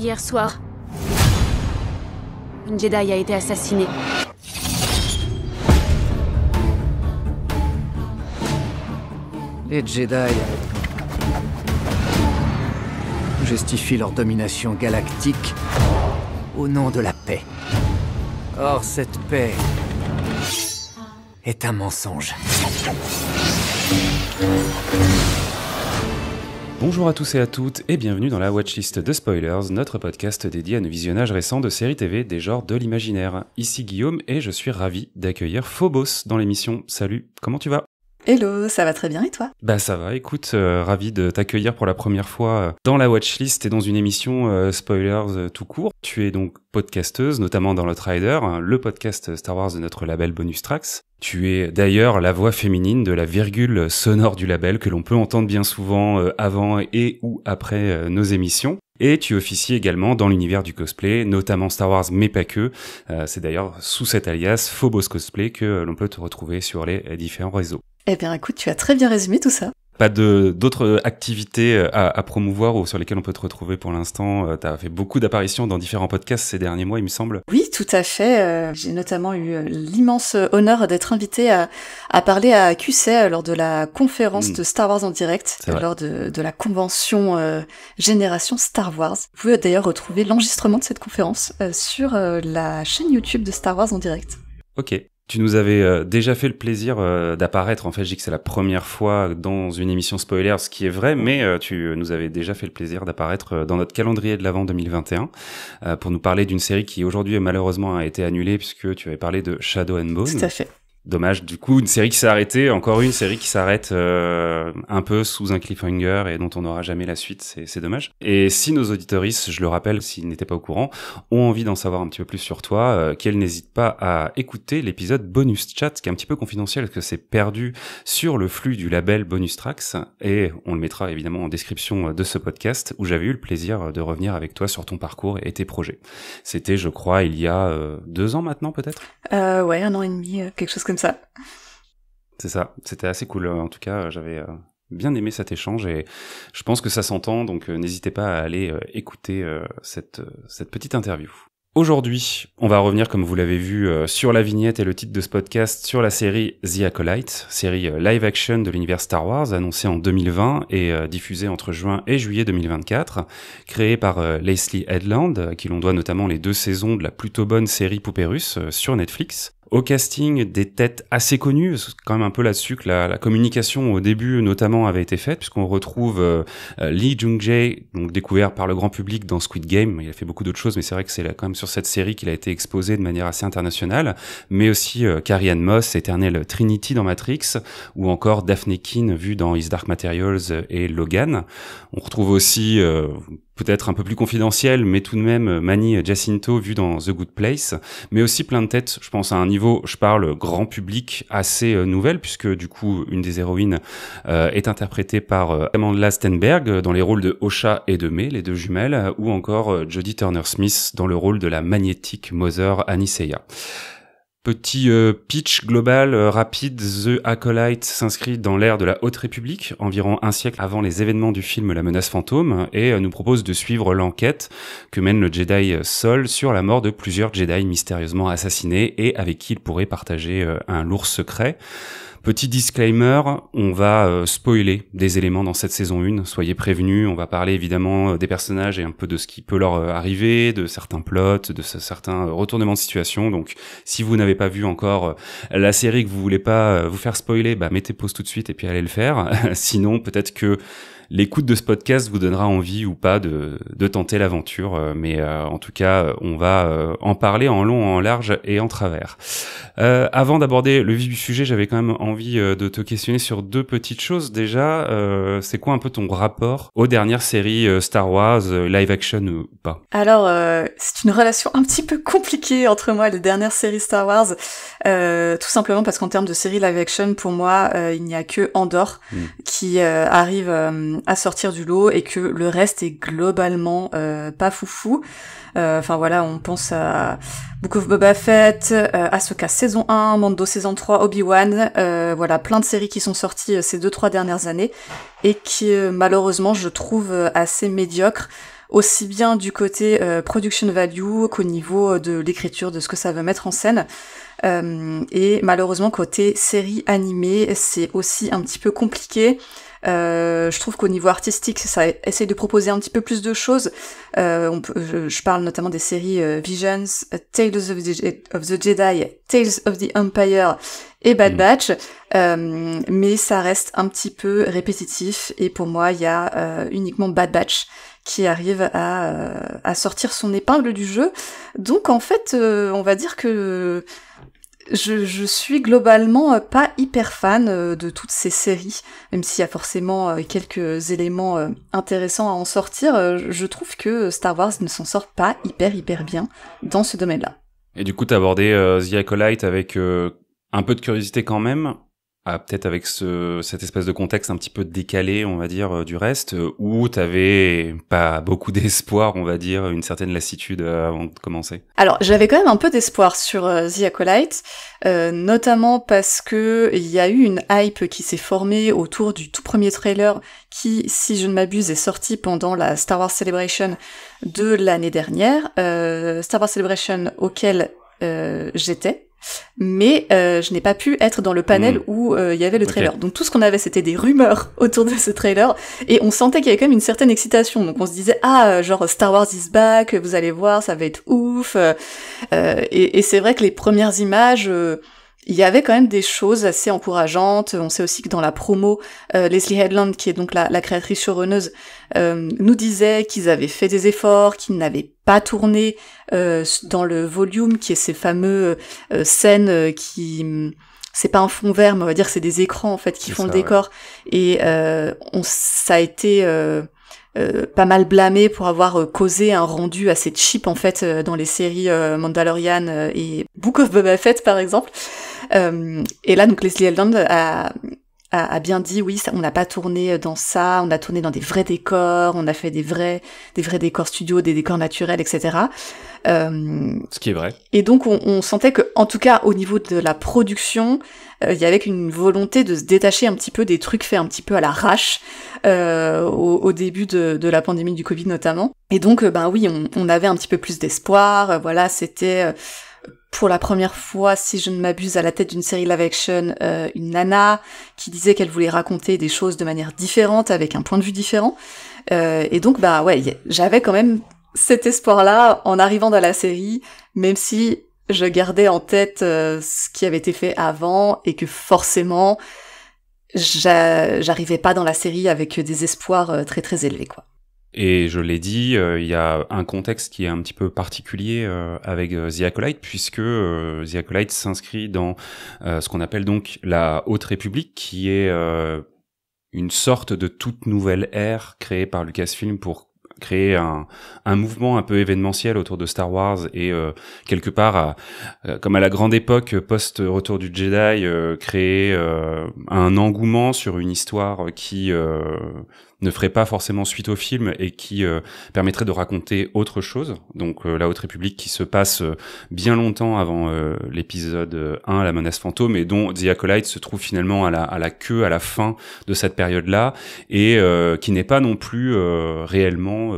Hier soir, une Jedi a été assassinée. Les Jedi justifient leur domination galactique au nom de la paix. Or, cette paix est un mensonge. Bonjour à tous et à toutes et bienvenue dans la Watchlist de Spoilers, notre podcast dédié à nos visionnages récents de séries TV des genres de l'imaginaire. Ici Guillaume et je suis ravi d'accueillir Phobos dans l'émission. Salut, comment tu vas Hello, ça va très bien et toi Bah ça va, écoute, euh, ravi de t'accueillir pour la première fois euh, dans la watchlist et dans une émission euh, spoilers tout court. Tu es donc podcasteuse, notamment dans le Rider, hein, le podcast Star Wars de notre label Bonus Tracks. Tu es d'ailleurs la voix féminine de la virgule sonore du label que l'on peut entendre bien souvent avant et ou après nos émissions. Et tu officies également dans l'univers du cosplay, notamment Star Wars, mais pas que. c'est d'ailleurs sous cet alias Phobos Cosplay que l'on peut te retrouver sur les différents réseaux. Eh bien, écoute, tu as très bien résumé tout ça. Pas de d'autres activités euh, à, promouvoir ou sur lesquelles on peut te retrouver pour l'instant. Euh, tu as fait beaucoup d'apparitions dans différents podcasts ces derniers mois, il me semble. Oui, tout à fait. Euh, j'ai notamment eu l'immense honneur d'être invité à, parler à QC lors de la conférence hmm. de Star Wars en direct, lors de, la convention Génération Star Wars. Vous pouvez d'ailleurs retrouver l'enregistrement de cette conférence sur la chaîne YouTube de Star Wars en direct. Ok, tu nous avais euh, déjà fait le plaisir euh, d'apparaître. En fait, je dis que c'est la première fois dans une émission spoiler, ce qui est vrai, mais euh, tu nous avais déjà fait le plaisir d'apparaître dans notre calendrier de l'avant 2021 pour nous parler d'une série qui aujourd'hui malheureusement a été annulée puisque tu avais parlé de Shadow and Bone. Tout à fait. Dommage. Du coup, une série qui s'est arrêtée, encore une série qui s'arrête euh, un peu sous un cliffhanger et dont on n'aura jamais la suite, c'est dommage. Et si nos auditoristes, je le rappelle, s'ils n'étaient pas au courant, ont envie d'en savoir un petit peu plus sur toi, euh, qu'elles n'hésitent pas à écouter l'épisode bonus chat, qui est un petit peu confidentiel, parce que c'est perdu sur le flux du label Bonus Tracks, et on le mettra évidemment en description de ce podcast, où j'avais eu le plaisir de revenir avec toi sur ton parcours et tes projets. C'était, je crois, il y a euh, deux ans maintenant peut-être Ouais, un an et demi, quelque chose comme c'est ça, c'était assez cool. En tout cas, euh, j'avais euh, bien aimé cet échange et je pense que ça s'entend, donc euh, n'hésitez pas à aller écouter cette, petite interview. Aujourd'hui, on va revenir, comme vous l'avez vu, sur la vignette et le titre de ce podcast, sur la série The Acolyte, série live-action de l'univers Star Wars, annoncée en 2020 et diffusée entre juin et juillet 2024, créée par Leslie Headland, à qui l'on doit notamment les deux saisons de la plutôt bonne série Poupée sur Netflix au casting des têtes assez connues. C'est quand même un peu là-dessus que la, communication au début notamment avait été faite, puisqu'on retrouve euh, euh, Lee Jung-jae, donc découvert par le grand public dans Squid Game. Il a fait beaucoup d'autres choses, mais c'est vrai que c'est quand même sur cette série qu'il a été exposé de manière assez internationale. Mais aussi euh, Carrie Anne Moss, éternelle Trinity dans Matrix, ou encore Daphne Keane vue dans His Dark Materials et Logan. On retrouve aussi euh, peut-être un peu plus confidentiel, mais tout de même euh, Manny Jacinto vu dans The Good Place, mais aussi plein de têtes, je pense à un niveau, je parle grand public, assez euh, nouvelle, puisque du coup une des héroïnes euh, est interprétée par Amanda Stenberg dans les rôles de Osha et de May, les deux jumelles, ou encore Jodie Turner-Smith dans le rôle de la magnétique Mother Aniseya. Petit euh, pitch global euh, rapide, The Acolyte s'inscrit dans l'ère de la Haute République, environ un siècle avant les événements du film La menace fantôme, et euh, nous propose de suivre l'enquête que mène le Jedi Sol sur la mort de plusieurs Jedi mystérieusement assassinés et avec qui il pourrait partager un lourd secret. Petit disclaimer, on va euh, spoiler des éléments dans cette saison 1, soyez prévenus, on va parler évidemment euh, des personnages et un peu de ce qui peut leur euh, arriver, de certains plots, de certains retournements de situation, donc si vous n'avez pas vu encore la série que vous voulez pas vous faire spoiler, bah mettez pause tout de suite et puis allez le faire, sinon peut-être que l'écoute de ce podcast vous donnera envie ou pas de, de tenter l'aventure. Euh, mais euh, en tout cas, on va euh, en parler en long, en large et en travers. Euh, avant d'aborder le vif du sujet, j'avais quand même envie de te questionner sur deux petites choses. Déjà, c'est quoi un peu ton rapport aux dernières séries Star Wars, live action ou pas Alors, c'est une relation un petit peu compliquée entre moi et les dernières séries Star Wars. tout simplement parce qu'en termes de séries live action, pour moi, il n'y a que Andorre hmm. qui arrive à sortir du lot et que le reste est globalement euh, pas foufou. Euh, enfin voilà, on pense à Book of Boba Fett, euh, Ahsoka saison 1, Mando saison 3, Obi-Wan, voilà, plein de séries qui sont sorties ces deux trois dernières années et qui malheureusement je trouve assez médiocres aussi bien du côté production value qu'au niveau de l'écriture, de ce que ça veut mettre en scène. et malheureusement, côté série animée, c'est aussi un petit peu compliqué. Euh, je trouve qu'au niveau artistique, ça essaye de proposer un petit peu plus de choses. Euh, je, parle notamment des séries euh, Visions, euh, Tales of the, Jedi, Tales of the Empire et Bad mm. Batch, mais ça reste un petit peu répétitif. Et pour moi, il y a uniquement Bad Batch qui arrive à, à, sortir son épingle du jeu. Donc en fait, on va dire que je, suis globalement euh, pas hyper fan euh, de toutes ces séries, même s'il y a forcément euh, quelques éléments intéressants à en sortir, je trouve que Star Wars ne s'en sort pas hyper hyper bien dans ce domaine-là. Et du coup, t'as abordé The Acolyte avec un peu de curiosité quand même peut-être avec ce, cette espèce de contexte un petit peu décalé, on va dire, euh, du reste, euh, où t'avais pas beaucoup d'espoir, on va dire, une certaine lassitude euh, avant de commencer Alors, j'avais quand même un peu d'espoir sur The Acolyte, notamment parce que il y a eu une hype qui s'est formée autour du tout premier trailer qui, si je ne m'abuse, est sorti pendant la Star Wars Celebration de l'année dernière, euh, Star Wars Celebration auquel j'étais mais euh, je n'ai pas pu être dans le panel hmm. où euh, il y avait le trailer. Donc tout ce qu'on avait, c'était des rumeurs autour de ce trailer, et on sentait qu'il y avait quand même une certaine excitation. Donc on se disait ah euh, genre Star Wars is back, vous allez voir, ça va être ouf. et, et c'est vrai que les premières images il y avait quand même des choses assez encourageantes. On sait aussi que dans la promo, euh, Leslie Headland, qui est donc la, créatrice showrunneuse, euh, nous disait qu'ils avaient fait des efforts, qu'ils n'avaient pas tourné euh, dans le volume, qui est ces fameux scènes qui mm, c'est pas un fond vert, mais on va dire c'est des écrans en fait qui font le décor. Et ça a été euh, pas mal blâmé pour avoir euh, causé un rendu assez cheap en fait euh, dans les séries Mandalorian et Book of Boba Fett par exemple. et là donc Leslie Eldon a a, a bien dit, oui, ça, on n'a pas tourné euh, dans ça, on a tourné dans des vrais décors, on a fait des vrais, des vrais décors studio, des décors naturels, etc. Euh, Ce qui est vrai. Et donc on, on, sentait que, en tout cas au niveau de la production, euh, il y avait une volonté de se détacher un petit peu des trucs faits un petit peu à l'arrache euh, au, début de, de, la pandémie du Covid notamment. Et donc, euh, ben oui, on, on avait un petit peu plus d'espoir. voilà, c'était pour la première fois, si je ne m'abuse, à la tête d'une série live action, euh, une nana qui disait qu'elle voulait raconter des choses de manière différente, avec un point de vue différent. Euh, et donc, bah ouais, j'avais quand même cet espoir-là en arrivant dans la série, même si je gardais en tête euh, ce qui avait été fait avant et que forcément, j'arrivais pas dans la série avec des espoirs très très élevés, quoi. Et je l'ai dit, euh, il y a un contexte qui est un petit peu particulier euh, avec euh, The Acolyte, puisque euh, The s'inscrit dans ce qu'on appelle donc la Haute République, qui est une sorte de toute nouvelle ère créée par Lucasfilm pour créer un, mouvement un peu événementiel autour de Star Wars et quelque part, comme à la grande époque post-retour du Jedi, créer un engouement sur une histoire qui ne ferait pas forcément suite au film et qui euh, permettrait de raconter autre chose. Donc euh, la Haute République qui se passe euh, bien longtemps avant l'épisode 1, la menace fantôme, et dont The Acolyte se trouve finalement à la, à la queue, à la fin de cette période-là, et qui n'est pas non plus réellement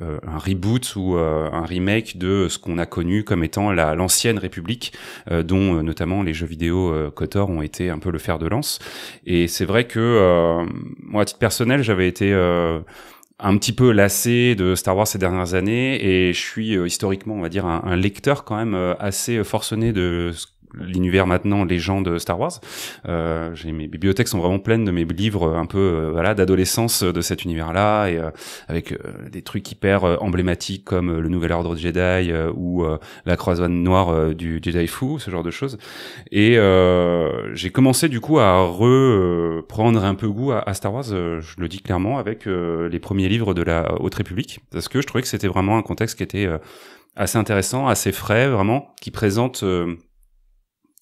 euh, un reboot ou euh, un remake de ce qu'on a connu comme étant la l'ancienne République, euh, dont notamment les jeux vidéo Kotor ont été un peu le fer de lance. Et c'est vrai que moi, à titre personnel, j'avais été un petit peu lassé de Star Wars ces dernières années et je suis historiquement, on va dire, un, un lecteur quand même assez forcené de ce l'univers maintenant, les gens de Star Wars. Euh, mes bibliothèques sont vraiment pleines de mes livres euh, un peu euh, voilà d'adolescence euh, de cet univers-là et avec des trucs hyper emblématiques comme le Nouvel Ordre Jedi ou la croisade noire du Jedi fou ce genre de choses. Et j'ai commencé du coup à reprendre un peu goût à, Star Wars. je le dis clairement avec les premiers livres de la Haute République parce que je trouvais que c'était vraiment un contexte qui était assez intéressant, assez frais, vraiment, qui présente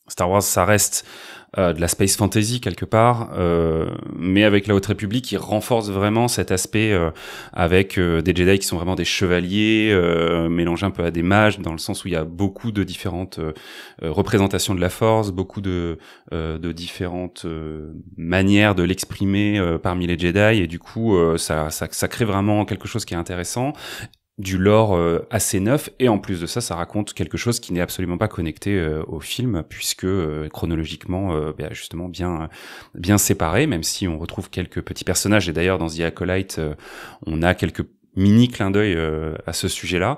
Star Wars, ça reste euh, de la space fantasy quelque part, euh, mais avec la Haute République, il renforce vraiment cet aspect euh, avec des Jedi qui sont vraiment des chevaliers, mélangés un peu à des mages, dans le sens où il y a beaucoup de différentes représentations de la Force, beaucoup de, différentes manières de l'exprimer parmi les Jedi, et du coup, ça crée vraiment quelque chose qui est intéressant du lore euh, assez neuf et en plus de ça ça raconte quelque chose qui n'est absolument pas connecté euh, au film puisque euh, chronologiquement bah, justement bien bien séparé même si on retrouve quelques petits personnages et d'ailleurs dans The Acolyte on a quelques mini clins d'œil à ce sujet-là.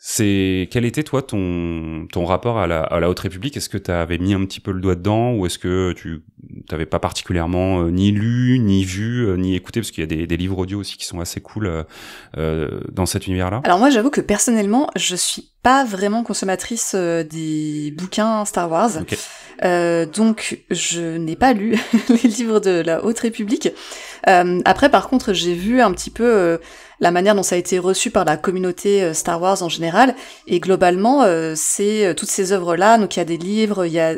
C'est quel était toi ton ton rapport à la, à la haute république Est-ce que tu avais mis un petit peu le doigt dedans ou est-ce que tu t'avais pas particulièrement euh, ni lu, ni vu, euh, ni écouté parce qu'il y a des, des, livres audio aussi qui sont assez cool euh, dans cet univers-là Alors moi, j'avoue que personnellement, je suis pas vraiment consommatrice des bouquins Star Wars, donc je n'ai pas lu les livres de la haute république. après, par contre, j'ai vu un petit peu la manière dont ça a été reçu par la communauté euh, Star Wars en général. Et globalement, euh, c'est euh, toutes ces œuvres-là. Donc il y a des livres, il y a,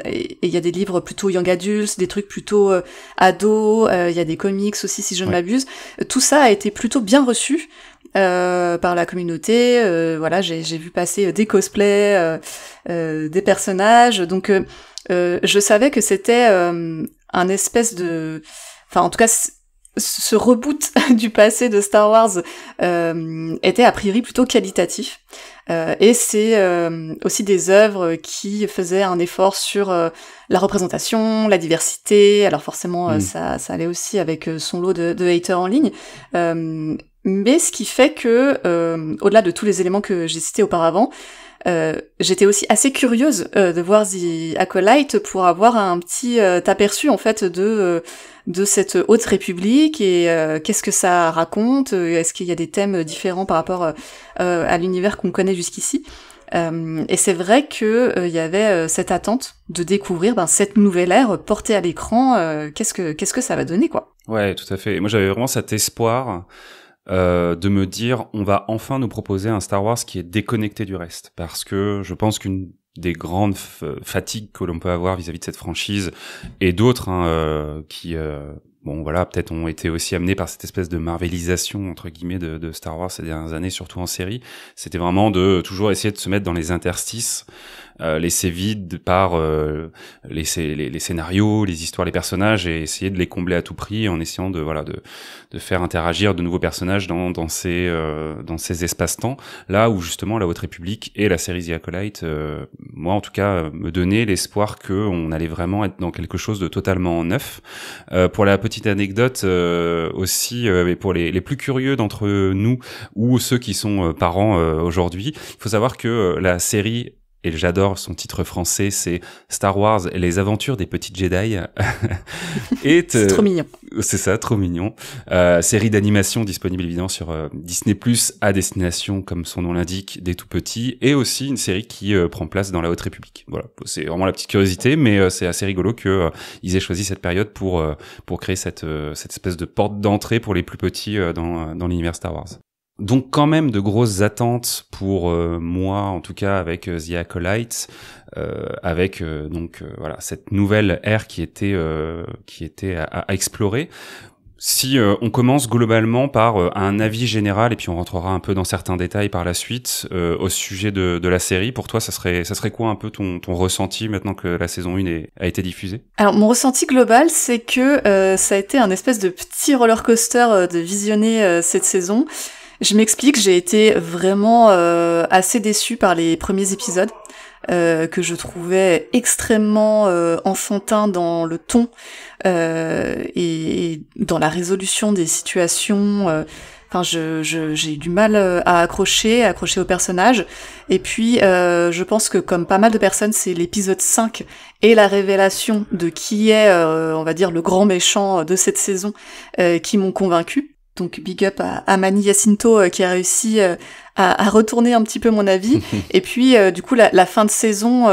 des livres plutôt young adultes, des trucs plutôt ados, il y a des comics aussi si je ne m'abuse. Tout ça a été plutôt bien reçu. par la communauté. voilà, j'ai vu passer des cosplays, des personnages. Donc, je savais que c'était un espèce de, enfin, en tout cas, ce reboot du passé de Star Wars euh, était a priori plutôt qualitatif. Euh, et c'est euh, aussi des œuvres qui faisaient un effort sur la représentation, la diversité. Alors forcément, mm. ça, ça, allait aussi avec son lot de, de haters en ligne. mais ce qui fait que, au-delà de tous les éléments que j'ai cités auparavant, euh, j'étais aussi assez curieuse euh, de voir The Acolyte pour avoir un petit euh, aperçu en fait de de cette haute république et qu'est-ce que ça raconte Est-ce qu'il y a des thèmes différents par rapport à l'univers qu'on connaît jusqu'ici et c'est vrai que il y avait cette attente de découvrir ben, cette nouvelle ère portée à l'écran. qu'est-ce que qu'est-ce que ça va donner quoi Ouais, tout à fait. Moi, j'avais vraiment cet espoir euh, de me dire on va enfin nous proposer un Star Wars qui est déconnecté du reste. Parce que je pense qu'une des grandes fatigues que l'on peut avoir vis-à-vis de cette franchise et d'autres hein, euh, qui euh, bon voilà peut-être ont été aussi amenés par cette espèce de marvelisation entre guillemets de Star Wars ces dernières années surtout en série c'était vraiment de toujours essayer de se mettre dans les interstices euh, laisser vide par euh, les, scénarios, les histoires, les personnages et essayer de les combler à tout prix en essayant de voilà de, faire interagir de nouveaux personnages dans, ces euh, dans ces espaces-temps là où justement la Haute République et la série The Acolyte euh, moi en tout cas me donnaient l'espoir que on allait vraiment être dans quelque chose de totalement neuf. pour la petite anecdote aussi mais pour les, les plus curieux d'entre nous ou ceux qui sont parents aujourd'hui, il faut savoir que la série et j'adore son titre français, c'est Star Wars les aventures des petits Jedi. Euh, c'est trop mignon. C'est ça, trop mignon. Euh, série d'animation disponible évidemment sur euh, Disney Disney+, à destination, comme son nom l'indique, des tout-petits, et aussi une série qui prend place dans la Haute République. Voilà, c'est vraiment la petite curiosité, mais c'est assez rigolo que ils aient choisi cette période pour pour créer cette, cette espèce de porte d'entrée pour les plus petits dans, dans l'univers Star Wars donc quand même de grosses attentes pour euh, moi en tout cas avec euh, The Acolyte euh, avec euh, donc voilà cette nouvelle ère qui était qui était à, explorer si on commence globalement par un avis général et puis on rentrera un peu dans certains détails par la suite au sujet de, de, la série, pour toi, ça serait, ça serait quoi un peu ton, ton ressenti maintenant que la saison 1 a été diffusée Alors mon ressenti global, c'est que ça a été un espèce de petit roller coaster de visionner cette saison. Je m'explique, j'ai été vraiment euh, assez déçue par les premiers épisodes. Euh, que je trouvais extrêmement euh, enfantin dans le ton et, dans la résolution des situations. Enfin, j'ai eu du mal à accrocher, à accrocher au personnage. Et puis, je pense que comme pas mal de personnes, c'est l'épisode 5 et la révélation de qui est, on va dire, le grand méchant de cette saison qui m'ont convaincu. Donc big up à, Mani Jacinto euh, qui a réussi euh, à, retourner un petit peu mon avis. Et puis euh, du coup la, fin de saison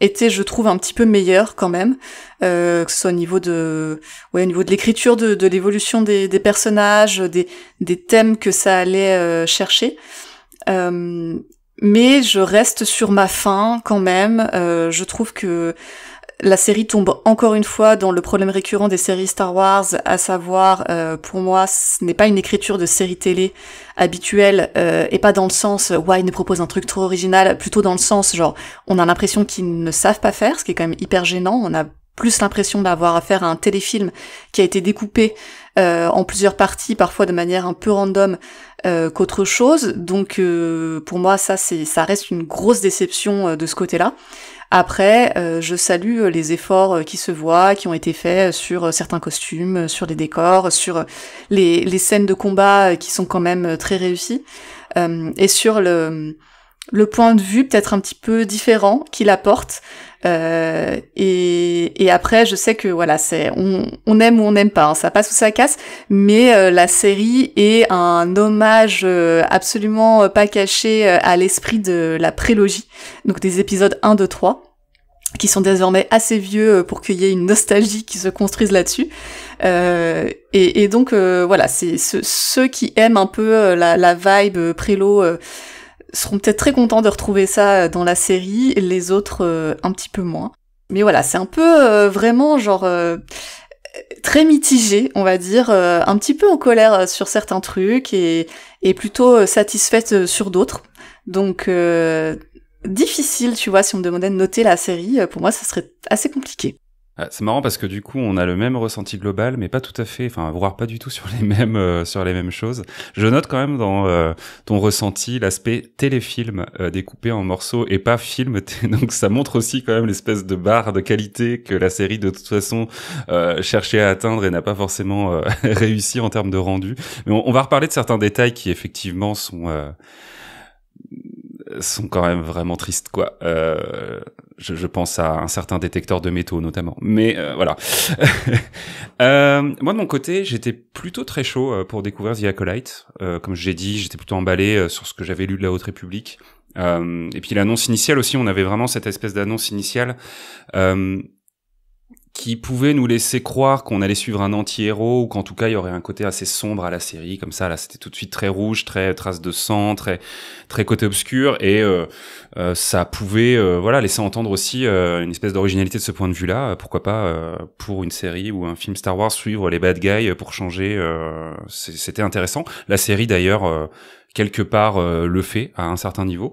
était, je trouve, un petit peu meilleure quand même, que ce soit au niveau de, ouais, au niveau de l'écriture, de, l'évolution des, personnages, des, thèmes que ça allait chercher. mais je reste sur ma fin quand même. je trouve que la série tombe encore une fois dans le problème récurrent des séries Star Wars, à savoir, euh, pour moi, ce n'est pas une écriture de série télé habituelle, euh, et pas dans le sens, euh, ouais, ils nous proposent un truc trop original, plutôt dans le sens, genre, on a l'impression qu'ils ne savent pas faire, ce qui est quand même hyper gênant, on a plus l'impression d'avoir affaire à un téléfilm qui a été découpé en plusieurs parties, parfois de manière un peu random, qu'autre chose. Donc pour moi, ça, c'est, ça reste une grosse déception de ce côté-là. Après, euh, je salue euh, les efforts euh, qui se voient, qui ont été faits sur certains costumes, sur les décors, sur les, scènes de combat qui sont quand même très réussies, et sur le point de vue peut-être un petit peu différent qu'il apporte. Euh, et, et, après, je sais que voilà, c'est on, on, aime ou on n'aime pas, hein, ça passe ou ça casse. Mais euh, la série est un hommage euh, absolument pas caché à l'esprit de la prélogie, donc des épisodes 1, 2, 3 qui sont désormais assez vieux pour qu'il y ait une nostalgie qui se construise là-dessus. Euh, et, et, donc voilà, c'est ce, ceux qui aiment un peu la, la vibe prélo seront peut-être très contents de retrouver ça euh, dans la série, les autres euh, un petit peu moins. Mais voilà, c'est un peu euh, vraiment genre très mitigé, on va dire, un petit peu en colère sur certains trucs et, et plutôt satisfaite sur d'autres. Donc difficile, tu vois, si on me demandait de noter la série, pour moi ça serait assez compliqué. Ah, c'est marrant parce que du coup, on a le même ressenti global, mais pas tout à fait, enfin, voire pas du tout sur les mêmes euh, sur les mêmes choses. Je note quand même dans euh, ton ressenti l'aspect téléfilm euh, découpé en morceaux et pas film. Donc ça montre aussi quand même l'espèce de barre de qualité que la série de toute façon cherchait à atteindre et n'a pas forcément réussi en termes de rendu. Mais on, va reparler de certains détails qui effectivement sont sont quand même vraiment tristes quoi je, pense à un certain détecteur de métaux notamment. Mais euh, voilà. Euh, moi de mon côté, j'étais plutôt très chaud euh, pour découvrir The Acolyte. Euh, comme j'ai dit, j'étais plutôt emballé sur ce que j'avais lu de la Haute République. et puis l'annonce initiale aussi, on avait vraiment cette espèce d'annonce initiale qui pouvait nous laisser croire qu'on allait suivre un anti-héros ou qu'en tout cas il y aurait un côté assez sombre à la série comme ça là c'était tout de suite très rouge très trace de sang très très côté obscur et euh, euh, ça pouvait euh, voilà laisser entendre aussi une espèce d'originalité de ce point de vue là pourquoi pas pour une série ou un film Star Wars suivre les bad guys pour changer c'était intéressant la série d'ailleurs quelque part le fait à un certain niveau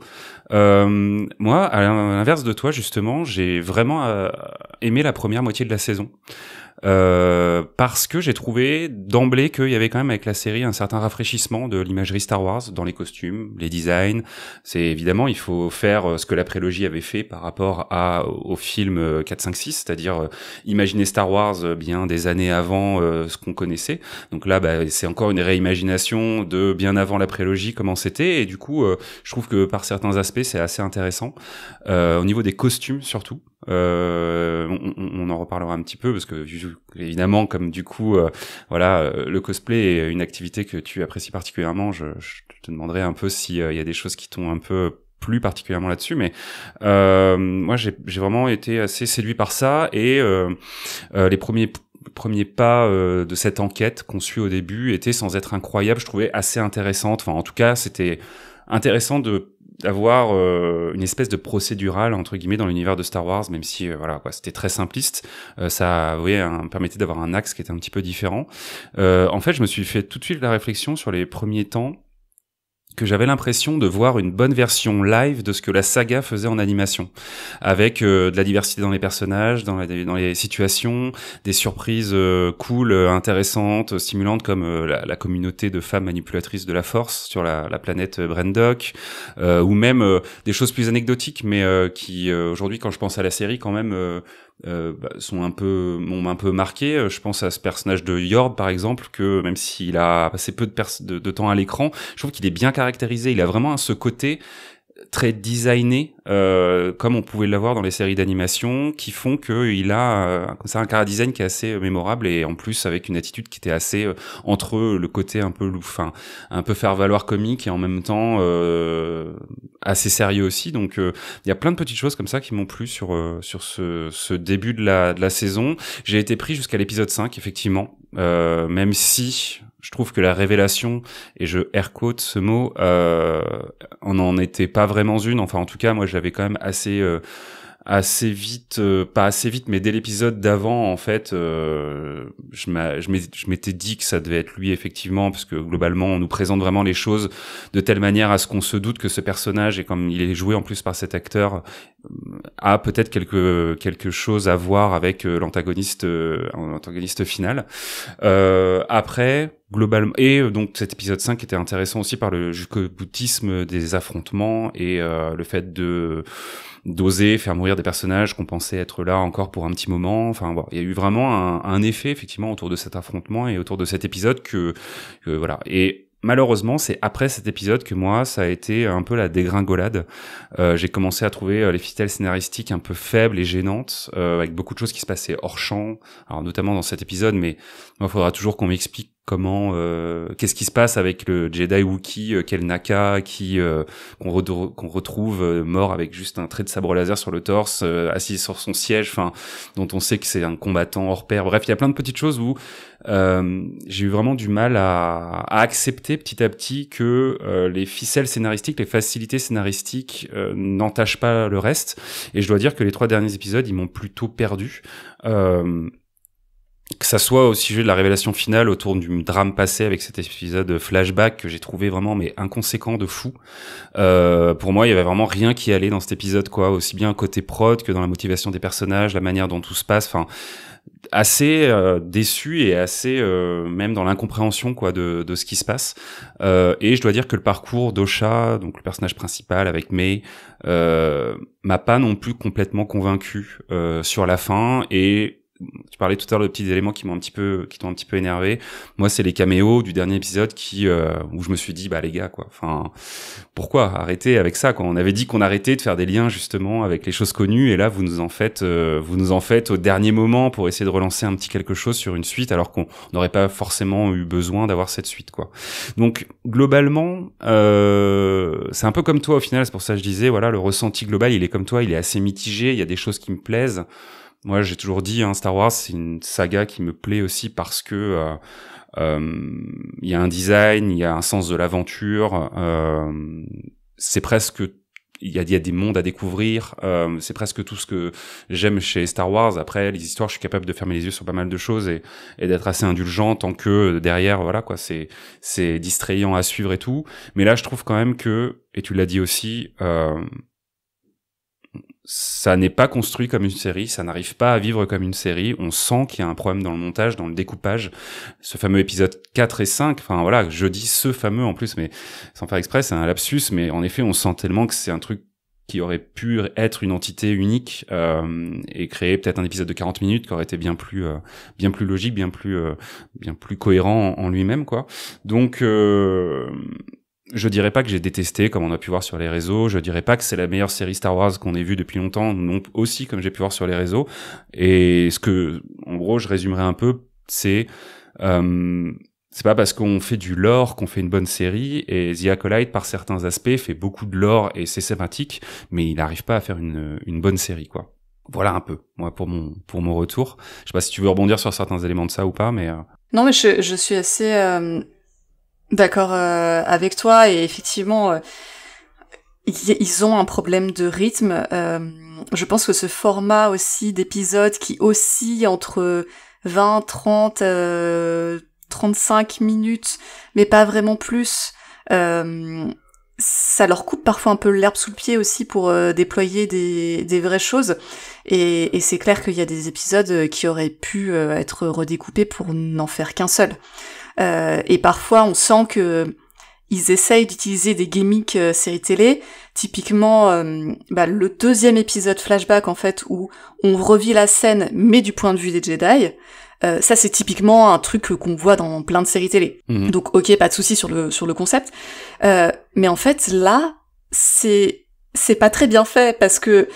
euh, moi, à l'inverse de toi, justement, j'ai vraiment euh, aimé la première moitié de la saison. Euh, parce que j'ai trouvé d'emblée qu'il y avait quand même avec la série un certain rafraîchissement de l'imagerie Star Wars dans les costumes, les designs. C'est évidemment il faut faire euh, ce que la prélogie avait fait par rapport à au film 4, 5, 6, c'est-à-dire euh, imaginer Star Wars bien des années avant ce qu'on connaissait. Donc là, bah, c'est encore une réimagination de bien avant la prélogie comment c'était et du coup, je trouve que par certains aspects c'est assez intéressant au niveau des costumes surtout. Euh, on, en reparlera un petit peu parce que évidemment, comme du coup, euh, voilà, euh, le cosplay est une activité que tu apprécies particulièrement. Je, te demanderai un peu s'il il y a des choses qui t'ont un peu plus particulièrement là-dessus, mais moi j'ai vraiment été assez séduit par ça et les premiers premiers pas de cette enquête qu'on suit au début étaient sans être incroyables, je trouvais assez intéressante. Enfin, en tout cas, c'était intéressant de avoir euh, une espèce de procédural entre guillemets dans l'univers de Star Wars, même si euh, voilà quoi, c'était très simpliste. Euh, ça, vous voyez, permettait d'avoir un axe qui était un petit peu différent. en fait, je me suis fait tout de suite la réflexion sur les premiers temps que j'avais l'impression de voir une bonne version live de ce que la saga faisait en animation, avec euh, de la diversité dans les personnages, dans, les situations, des surprises euh, cool, euh, intéressantes, stimulantes, comme la, communauté de femmes manipulatrices de la Force sur la, planète Brendock, ou même des choses plus anecdotiques, mais qui aujourd'hui, quand je pense à la série, quand même euh, bah, sont un peu m'ont un peu marqué. Euh, je pense à ce personnage de Yord par exemple que même s'il a passé peu de, de, de temps à l'écran, je trouve qu'il est bien caractérisé. Il a vraiment ce côté très designé, euh, comme on pouvait l'avoir dans les séries d'animation, qui font qu'il a euh, un cara design qui est assez euh, mémorable et en plus avec une attitude qui était assez euh, entre le côté un peu loufin, un peu faire valoir comique et en même temps assez sérieux aussi. Donc il y a plein de petites choses comme ça qui m'ont plu sur sur ce, début de la, de la saison. J'ai été pris jusqu'à l'épisode 5 effectivement, même si je trouve que la révélation, et je air ce mot, euh, on n'en était pas vraiment une. Enfin, en tout cas, moi, je l'avais quand même assez euh, assez vite, euh, pas assez vite, mais dès l'épisode d'avant, en fait, euh, je m'étais dit que ça devait être lui, effectivement, parce que globalement, on nous présente vraiment les choses de telle manière à ce qu'on se doute que ce personnage, et comme il est joué en plus par cet acteur, euh, a peut-être quelque, quelque chose à voir avec l'antagoniste l'antagoniste final. après, globalement et donc cet épisode 5 était intéressant aussi par le jusqu'au boutisme des affrontements et le fait de d'oser faire mourir des personnages qu'on pensait être là encore pour un petit moment. Enfin, il y a eu vraiment un, effet effectivement autour de cet affrontement et autour de cet épisode que, voilà. Et malheureusement, c'est après cet épisode que moi, ça a été un peu la dégringolade. Euh, j'ai commencé à trouver euh, les ficelles scénaristiques un peu faibles et gênantes, euh, avec beaucoup de choses qui se passaient hors champ. Alors notamment dans cet épisode, mais il faudra toujours qu'on m'explique comment euh, qu'est-ce qui se passe avec le Jedi Wookiee euh, quel Naka qui euh, qu'on, retrouve mort avec juste un trait de sabre laser sur le torse assis sur son siège enfin dont on sait que c'est un combattant hors pair bref il y a plein de petites choses où j'ai eu vraiment du mal à, accepter petit à petit que les ficelles scénaristiques les facilités scénaristiques n'entachent pas le reste et je dois dire que les trois derniers épisodes ils m'ont plutôt perdu que ça soit au sujet de la révélation finale autour du drame passé avec cet épisode flashback que j'ai trouvé vraiment mais inconséquent de fou. Euh, pour moi, il y avait vraiment rien qui allait dans cet épisode quoi, aussi bien côté prod que dans la motivation des personnages, la manière dont tout se passe. Enfin, assez euh, déçu et assez euh, même dans l'incompréhension quoi de, de ce qui se passe euh, et je dois dire que le parcours d'Ocha donc le personnage principal avec May euh, m'a pas non plus complètement convaincu sur la fin et tu parlais tout à l'heure de petits éléments qui m'ont un petit peu, qui t'ont un petit peu énervé. Moi, c'est les caméos du dernier épisode qui, euh, où je me suis dit, bah les gars, quoi. Enfin, pourquoi arrêter avec ça Quand on avait dit qu'on arrêtait de faire des liens justement avec les choses connues, et là, vous nous en faites, euh, vous nous en faites au dernier moment pour essayer de relancer un petit quelque chose sur une suite, alors qu'on n'aurait pas forcément eu besoin d'avoir cette suite, quoi. Donc globalement, euh, c'est un peu comme toi au final. C'est pour ça que je disais, voilà, le ressenti global, il est comme toi, il est assez mitigé. Il y a des choses qui me plaisent. Moi, j'ai toujours dit, hein, Star Wars, c'est une saga qui me plaît aussi parce que euh, euh, il y a un design, il y a un sens de l'aventure. Euh, c'est presque il y a, des mondes à découvrir. c'est presque tout ce que j'aime chez Star Wars. Après, les histoires, je suis capable de fermer les yeux sur pas mal de choses et, d'être assez indulgent tant que derrière, voilà quoi, c'est c'est distrayant à suivre et tout. Mais là, je trouve quand même que, et tu l'as dit aussi, euh, ça n'est pas construit comme une série, ça n'arrive pas à vivre comme une série, on sent qu'il y a un problème dans le montage, dans le découpage. Ce fameux épisode 4 et 5, enfin voilà, je dis ce fameux en plus, mais sans faire exprès, c'est un lapsus, mais en effet, on sent tellement que c'est un truc qui aurait pu être une entité unique euh, et créer peut-être un épisode de 40 minutes qui aurait été bien plus euh, bien plus logique, bien plus euh, bien plus cohérent en, en lui-même quoi. Donc euh, je dirais pas que j'ai détesté, comme on a pu voir sur les réseaux. Je dirais pas que c'est la meilleure série Star Wars qu'on ait vue depuis longtemps, non aussi comme j'ai pu voir sur les réseaux. Et ce que, en gros, je résumerai un peu, c'est euh, c'est pas parce qu'on fait du lore qu'on fait une bonne série. Et The Acolyte, par certains aspects, fait beaucoup de lore et c'est sympathique, mais il n'arrive pas à faire une, bonne série, quoi. Voilà un peu, moi, pour mon, pour mon retour. Je sais pas si tu veux rebondir sur certains éléments de ça ou pas, mais... Euh. Non, mais je, suis assez... Euh, d'accord euh, avec toi et effectivement euh, ils, ont un problème de rythme. Euh, je pense que ce format aussi d'épisodes qui aussi entre 20, 30, 35 minutes, mais pas vraiment plus, ça leur coupe parfois un peu l'herbe sous le pied aussi pour déployer des, vraies choses. Et, et c'est clair qu'il y a des épisodes qui auraient pu être redécoupés pour n'en faire qu'un seul. Euh, et parfois, on sent que ils essayent d'utiliser des gimmicks euh, séries télé. Typiquement, euh, bah, le deuxième épisode flashback, en fait, où on revit la scène, mais du point de vue des Jedi. ça, c'est typiquement un truc qu'on voit dans plein de séries télé. Mhm. Donc, ok, pas de souci sur le, sur le concept. mais en fait, là, c'est c'est pas très bien fait parce que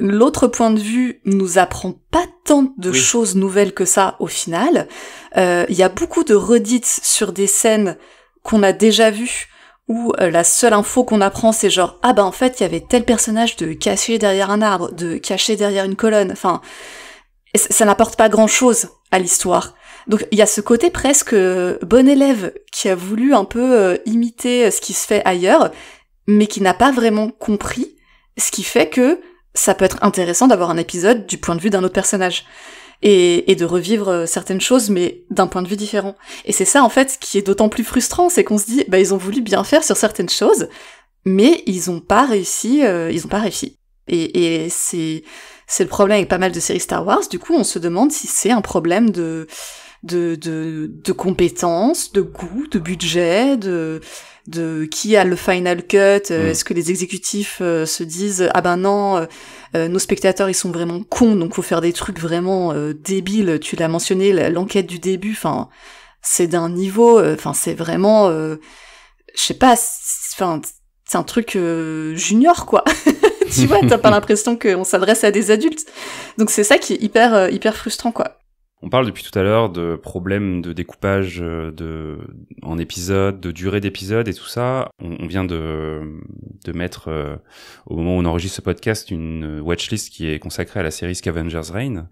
l'autre point de vue nous apprend pas tant de choses nouvelles que ça au final. Il euh, y a beaucoup de redites sur des scènes qu'on a déjà vues où euh, la seule info qu'on apprend c'est genre ah ben en fait il y avait tel personnage de caché derrière un arbre, de caché derrière une colonne. Enfin, ça n'apporte pas grand chose à l'histoire. Donc il y a ce côté presque euh, bon élève qui a voulu un peu imiter ce qui se fait ailleurs, mais qui n'a pas vraiment compris, ce qui fait que ça peut être intéressant d'avoir un épisode du point de vue d'un autre personnage. Et, et, de revivre euh, certaines choses, mais d'un point de vue différent. Et c'est ça, en fait, qui est d'autant plus frustrant, c'est qu'on se dit, bah, ils ont voulu bien faire sur certaines choses, mais ils ont pas réussi, euh, ils ont pas réussi. Et, et c'est, c'est le problème avec pas mal de séries Star Wars. Du coup, on se demande si c'est un problème de, de, de, de compétences, de goût, de budget, de, de qui a le final cut, euh, mm. est-ce que les exécutifs euh, se disent ah ben non, euh, nos spectateurs ils sont vraiment cons donc faut faire des trucs vraiment débiles. Tu l'as mentionné l'enquête du début, enfin c'est d'un niveau, enfin c'est vraiment, je sais pas, enfin c'est un truc junior quoi. tu vois, t'as pas l'impression qu'on s'adresse à des adultes. Donc c'est ça qui est hyper hyper frustrant quoi. On parle depuis tout à l'heure de problèmes de découpage euh, de, en épisodes, de durée d'épisodes et tout ça. On, vient de, de mettre, euh, au moment où on enregistre ce podcast, une watchlist qui est consacrée à la série Scavenger's Reign,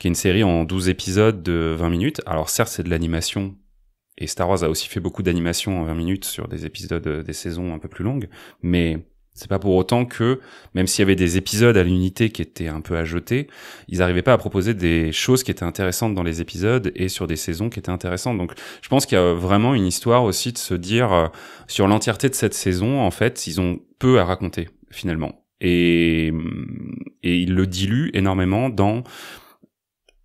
qui est une série en 12 épisodes de 20 minutes. Alors certes, c'est de l'animation. Et Star Wars a aussi fait beaucoup d'animation en 20 minutes sur des épisodes euh, des saisons un peu plus longues. Mais c'est pas pour autant que, même s'il y avait des épisodes à l'unité qui étaient un peu à jeter, ils n'arrivaient pas à proposer des choses qui étaient intéressantes dans les épisodes et sur des saisons qui étaient intéressantes. Donc, je pense qu'il y a vraiment une histoire aussi de se dire, euh, sur l'entièreté de cette saison, en fait, ils ont peu à raconter, finalement. Et, mm, et ils le diluent énormément dans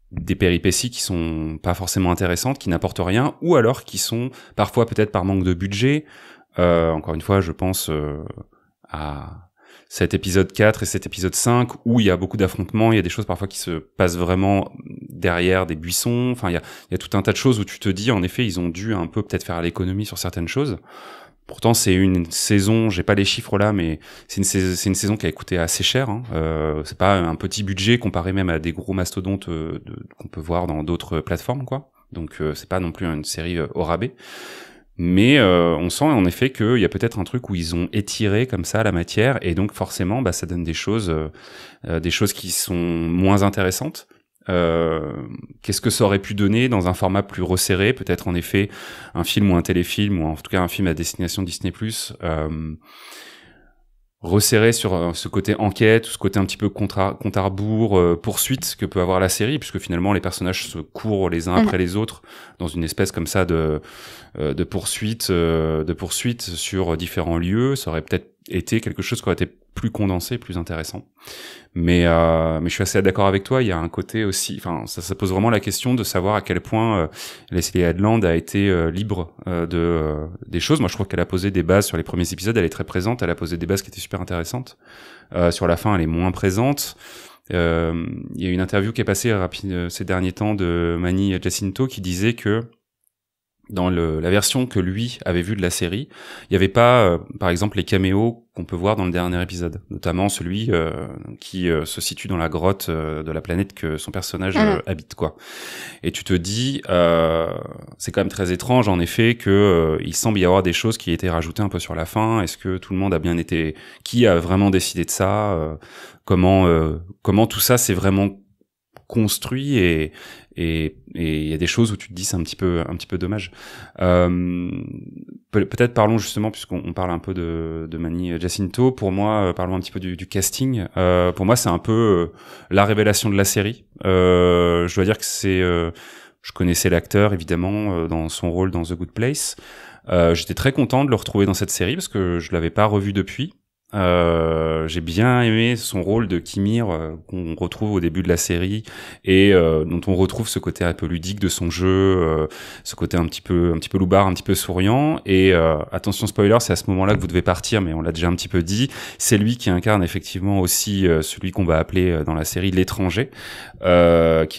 des péripéties qui sont pas forcément intéressantes, qui n'apportent rien, ou alors qui sont parfois peut-être par manque de budget, euh, encore une fois, je pense euh, à cet épisode 4 et cet épisode 5 où il y a beaucoup d'affrontements, il y a des choses parfois qui se passent vraiment derrière des buissons, enfin il y a, tout un tas de choses où tu te dis en effet ils ont dû un peu peut-être faire l'économie sur certaines choses. Pourtant c'est une saison, j'ai pas les chiffres là, mais c'est une, saison, qui a coûté assez cher. Hein. Euh, c'est pas un petit budget comparé même à des gros mastodontes euh, qu'on peut voir dans d'autres plateformes quoi. Donc euh, c'est pas non plus une série euh, au rabais. Mais euh, on sent en effet qu'il y a peut-être un truc où ils ont étiré comme ça la matière et donc forcément bah, ça donne des choses, euh, euh, des choses qui sont moins intéressantes. Qu'est-ce que ça aurait pu donner dans un format plus resserré, peut-être en effet un film ou un téléfilm ou en tout cas un film à destination Disney+. Euh, resserré sur ce côté enquête, ou ce côté un petit peu compte à, rebours, poursuite que peut avoir la série, puisque finalement les personnages se courent les uns mm. après les autres dans une espèce comme ça de, euh, de poursuite, euh, de poursuite sur différents lieux. Ça aurait peut-être été quelque chose qui aurait été plus condensé, plus intéressant. Mais, euh, mais je suis assez d'accord avec toi. Il y a un côté aussi, enfin, ça, ça pose vraiment la question de savoir à quel point euh, Leslie Adland a été euh, libre de des choses. Moi, je crois qu'elle a posé des bases sur les premiers épisodes. Elle est très présente. Elle a posé des bases qui étaient super intéressantes. sur la fin, elle est moins présente. Euh, il y a une interview qui est passée rapide euh, ces derniers temps de Mani Jacinto qui disait que dans le, la version que lui avait vue de la série, il n'y avait pas, euh, par exemple, les caméos qu'on peut voir dans le dernier épisode, notamment celui euh, qui euh, se situe dans la grotte de la planète que son personnage ah. habite, quoi. Et tu te dis, c'est quand même très étrange, en effet, que il semble y avoir des choses qui étaient rajoutées un peu sur la fin. Est-ce que tout le monde a bien été, qui a vraiment décidé de ça Comment, comment tout ça s'est vraiment construit et, et il y a des choses où tu te dis c'est un petit peu un petit peu dommage. Euh, Peut-être parlons justement puisqu'on parle un peu de, de Manny Jacinto. Pour moi, euh, parlons un petit peu du, du casting. Euh, pour moi, c'est un peu euh, la révélation de la série. Euh, je dois dire que c'est euh, je connaissais l'acteur évidemment dans son rôle dans The Good Place. Euh, j'étais très content de le retrouver dans cette série parce que je l'avais pas revu depuis. Euh, j'ai bien aimé son rôle de Kimir euh, qu'on retrouve au début de la série et euh, dont on retrouve ce côté un peu ludique de son jeu, ce côté un petit peu un petit peu un petit peu souriant. Et attention spoiler, c'est à ce moment-là que vous devez partir, mais on l'a déjà un petit peu dit. C'est lui qui incarne effectivement aussi celui qu'on va appeler dans la série l'étranger, qui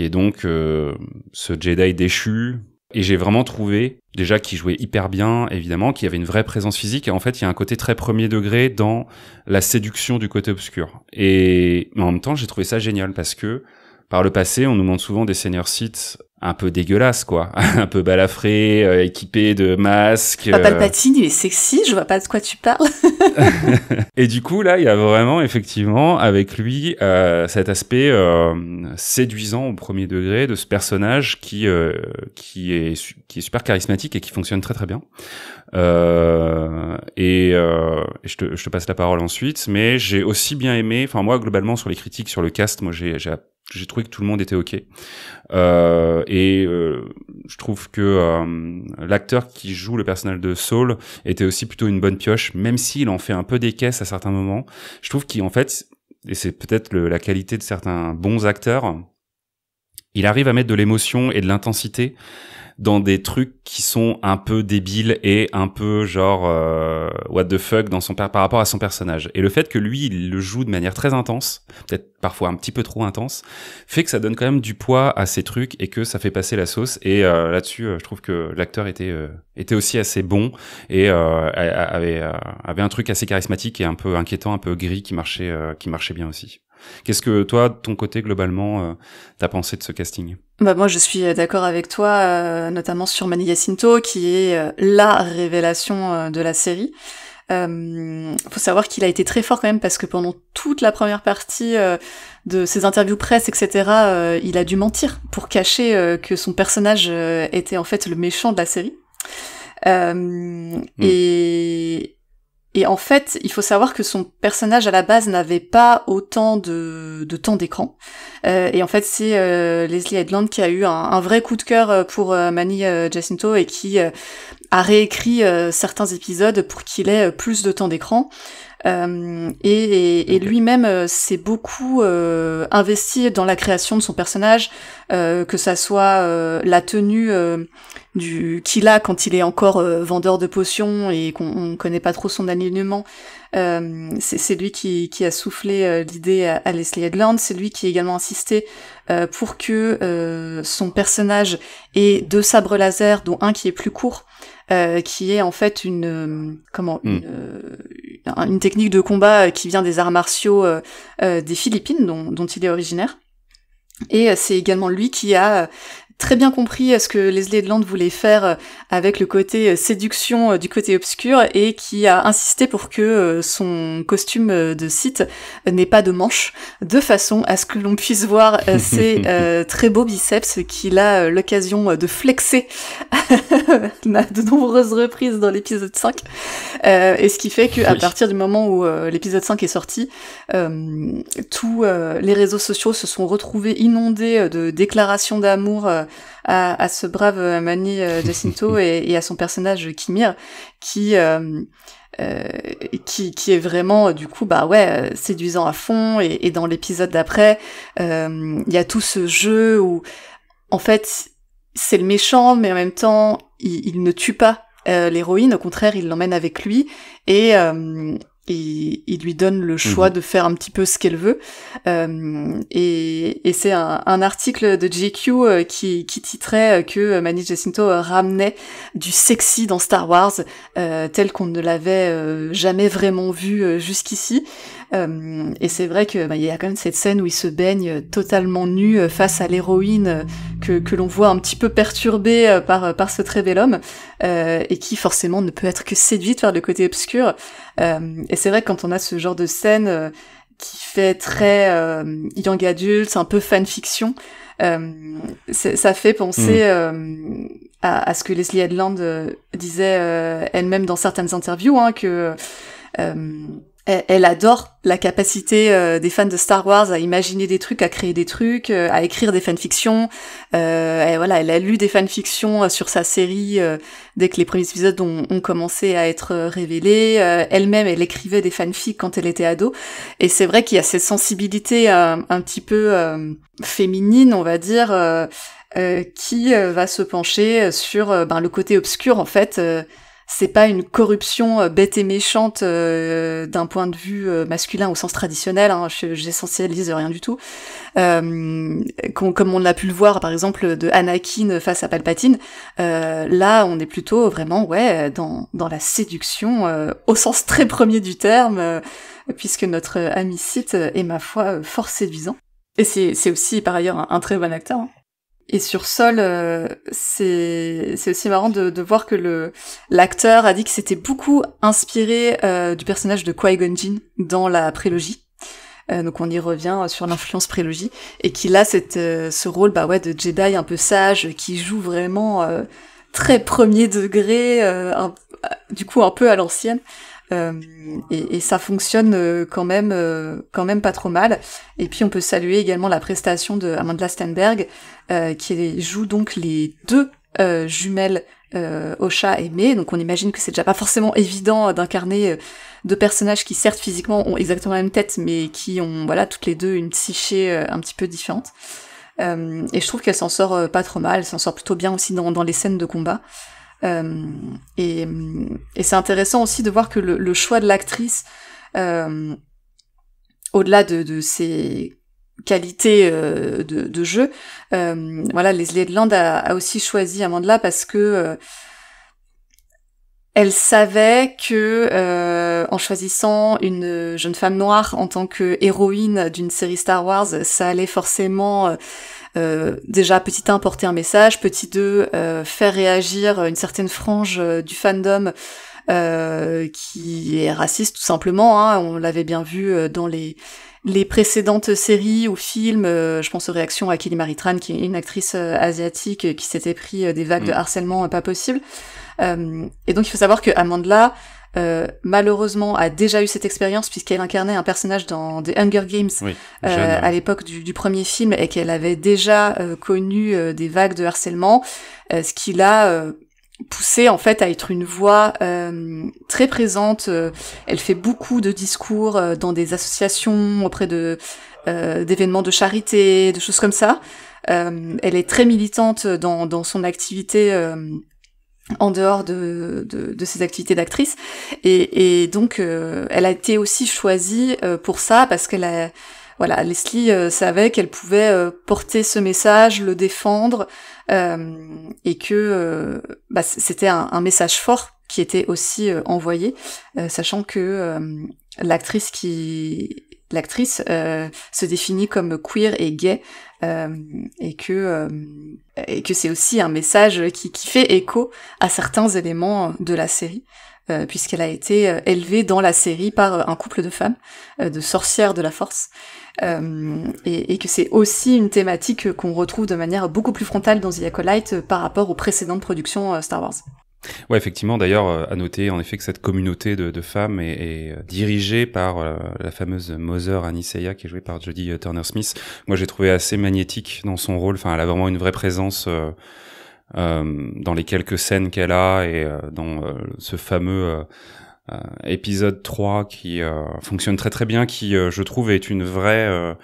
est donc ce Jedi déchu et j'ai vraiment trouvé déjà qu'il jouait hyper bien, évidemment, qu'il y avait une vraie présence physique. Et en fait, il y a un côté très premier degré dans la séduction du côté obscur. Et en même temps, j'ai trouvé ça génial parce que par le passé, on nous montre souvent des senior sites un peu dégueulasse, quoi, un peu balafré, euh, équipé de masques. Pas de euh. patine, il est sexy, je vois pas de quoi tu parles. et du coup, là, il y a vraiment, effectivement, avec lui, euh, cet aspect séduisant au premier degré de ce personnage qui, qui, est, qui est super charismatique et qui fonctionne très très bien. et je te, je, te, passe la parole ensuite, mais j'ai aussi bien aimé, enfin moi, globalement, sur les critiques, sur le cast, moi j'ai j'ai trouvé que tout le monde était ok. Euh, et euh, je trouve que euh, l'acteur qui joue le personnage de Saul était aussi plutôt une bonne pioche, même s'il en fait un peu des caisses à certains moments. Je trouve qu'en fait, et c'est peut-être la qualité de certains bons acteurs, il arrive à mettre de l'émotion et de l'intensité dans des trucs qui sont un peu débiles et un peu genre euh, what the fuck dans son par rapport à son personnage. Et le fait que lui il le joue de manière très intense, peut-être parfois un petit peu trop intense, fait que ça donne quand même du poids à ces trucs et que ça fait passer la sauce. Et euh, là-dessus, euh, je trouve que l'acteur était était aussi assez bon et avait avait un truc assez charismatique et un peu inquiétant, un peu gris qui marchait qui marchait bien aussi. Qu'est-ce que toi, de ton côté, globalement, euh, t'as pensé de ce casting bah moi je suis euh, d'accord avec toi, euh, notamment sur Mani Jacinto, qui est la révélation de la série. Euh, faut savoir qu'il a été très fort quand même parce que pendant toute la première partie de ses interviews presse, etc., il a dû mentir pour cacher que son personnage était en fait le méchant de la série. Hmm. Et et en fait, il faut savoir que son personnage à la base n'avait pas autant de, temps d'écran. Euh, et en fait, c'est euh, Leslie Headland qui a eu un, vrai coup de cœur euh, pour Manny Jacinto et qui a réécrit certains épisodes pour qu'il ait plus de temps d'écran. Euh, et, lui-même euh, s'est beaucoup euh, investi dans la création de son personnage, que ça soit la tenue du qu'il a quand il est encore vendeur de potions et qu'on connaît pas trop son alignement. c'est lui qui, a soufflé l'idée à, Leslie Headland. C'est lui qui a également insisté pour que son personnage ait deux sabres laser, dont un qui est plus court. qui est en fait une comment hmm. une, une technique de combat euh, qui vient des arts martiaux euh, euh, des Philippines, dont, il est originaire. Et c'est également lui qui a très bien compris euh, ce que Leslie Edland voulait faire euh, avec le côté euh, séduction du côté obscur et qui a insisté pour que son costume de site n'ait pas de manche, de façon à ce que l'on puisse voir ses très beaux biceps qu'il a l'occasion de flexer de nombreuses reprises dans l'épisode 5. et ce qui fait qu'à partir du moment où l'épisode 5 est sorti, tous les réseaux sociaux se sont retrouvés inondés de déclarations d'amour à, ce brave euh, Manny euh, de et, et, à son personnage euh, Kimir qui euh, qui, qui est vraiment du coup bah ouais séduisant à fond et, dans l'épisode d'après il y a tout ce jeu où en fait c'est le méchant mais en même temps il, ne tue pas l'héroïne au contraire il l'emmène avec lui et et il lui donne le choix mhm. de faire un petit peu ce qu'elle veut. Euh, et, c'est un, article de JQ euh, qui, qui titrait euh, que Manny Jacinto ramenait du sexy dans Star Wars, tel qu'on ne l'avait jamais vraiment vu jusqu'ici. Euh, et c'est vrai que bah, y a quand même cette scène où il se baigne euh, totalement nu euh, face à l'héroïne que, que l'on voit un petit peu perturbée par, par ce très bel homme euh, et qui forcément ne peut être que séduite par le côté obscur. et c'est vrai que quand on a ce genre de scène qui fait très young adulte, un peu fanfiction, ça fait penser mm. à, ce que Leslie Headland disait elle-même dans certaines interviews, hein, que elle adore la capacité euh, des fans de Star Wars à imaginer des trucs, à créer des trucs, euh, à écrire des fanfictions. Euh, et voilà, elle a lu des fanfictions sur sa série dès que les premiers épisodes ont, commencé à être révélés. elle-même, elle écrivait des fanfics quand elle était ado. Et c'est vrai qu'il y a cette sensibilité un petit peu féminine, on va dire, qui va se pencher sur ben, le côté obscur en fait c'est pas une corruption euh, bête et méchante euh, d'un point de vue euh, masculin au sens traditionnel, hein, j'essentialise rien du tout, comme on a pu le voir par exemple de Anakin face à Palpatine, là on est plutôt vraiment ouais dans, dans la séduction au sens très premier du terme, puisque notre ami Sith est ma foi fort séduisant. Et c'est aussi par ailleurs un, très bon acteur. Hein. Et sur Sol, euh, c'est aussi marrant de, de voir que le l'acteur a dit que c'était beaucoup inspiré euh, du personnage de Qui-Gon Jinn dans la prélogie. Euh, donc on y revient sur l'influence prélogie et qu'il a cette ce rôle bah ouais de Jedi un peu sage qui joue vraiment très premier degré, du coup un peu à l'ancienne. Euh, et, ça fonctionne euh, quand même, euh, quand même pas trop mal. Et puis on peut saluer également la prestation de Amanda Stenberg, qui joue donc les deux jumelles Osha Ocha et May. Donc on imagine que c'est déjà pas forcément évident d'incarner deux personnages qui certes physiquement ont exactement la même tête, mais qui ont voilà toutes les deux une psyché un petit peu différente. et je trouve qu'elle s'en sort pas trop mal, elle s'en sort plutôt bien aussi dans les scènes de combat. Euh, et, c'est intéressant aussi de voir que le, choix de l'actrice, euh, au-delà de, ses qualités euh, de, jeu. voilà, Leslie Land a, aussi choisi Amandla parce que elle savait que en choisissant une jeune femme noire en tant que héroïne d'une série Star Wars, ça allait forcément euh, déjà petit 1 porter un message, petit 2 euh, faire réagir une certaine frange euh, du fandom qui est raciste tout simplement. Hein. On l'avait bien vu dans les, les précédentes séries ou films. je pense aux réactions à Kelly Maritran, qui est une actrice asiatique qui s'était pris des vagues de mm. harcèlement pas possible. et donc il faut savoir que Mandela... Euh, malheureusement a déjà eu cette expérience puisqu'elle incarnait un personnage dans des Hunger Games euh, à l'époque du, premier film et qu'elle avait déjà euh, connu des vagues de harcèlement, ce qui l'a poussée en fait à être une voix très présente. elle fait beaucoup de discours dans des associations auprès de d'événements de charité, de choses comme ça. elle est très militante dans, dans son activité en dehors de, de, de ses activités d'actrice. Et, et, donc, euh, elle a été aussi choisie euh, pour ça, parce qu'elle Voilà, Leslie euh, savait qu'elle pouvait porter ce message, le défendre, et que bah, c'était un, un, message fort qui était aussi envoyé, sachant que l'actrice qui l'actrice se définit comme queer et gay, euh, et que euh, et que c'est aussi un message qui, fait écho à certains éléments de la série. Euh, puisqu'elle a été élevée dans la série par un couple de femmes, de sorcières de la force, et, que c'est aussi une thématique qu'on retrouve de manière beaucoup plus frontale dans The Light par rapport aux précédentes productions Star Wars. Ouais, effectivement. D'ailleurs, euh, à noter en effet que cette communauté de, femmes est, euh, dirigée par euh, la fameuse Mother Aniseya qui est jouée par Jodie Turner-Smith. Moi, j'ai trouvé assez magnétique dans son rôle. Enfin, elle a vraiment une vraie présence. dans les quelques scènes qu'elle a et dans ce fameux épisode 3 qui fonctionne très très bien, qui je trouve est une vraie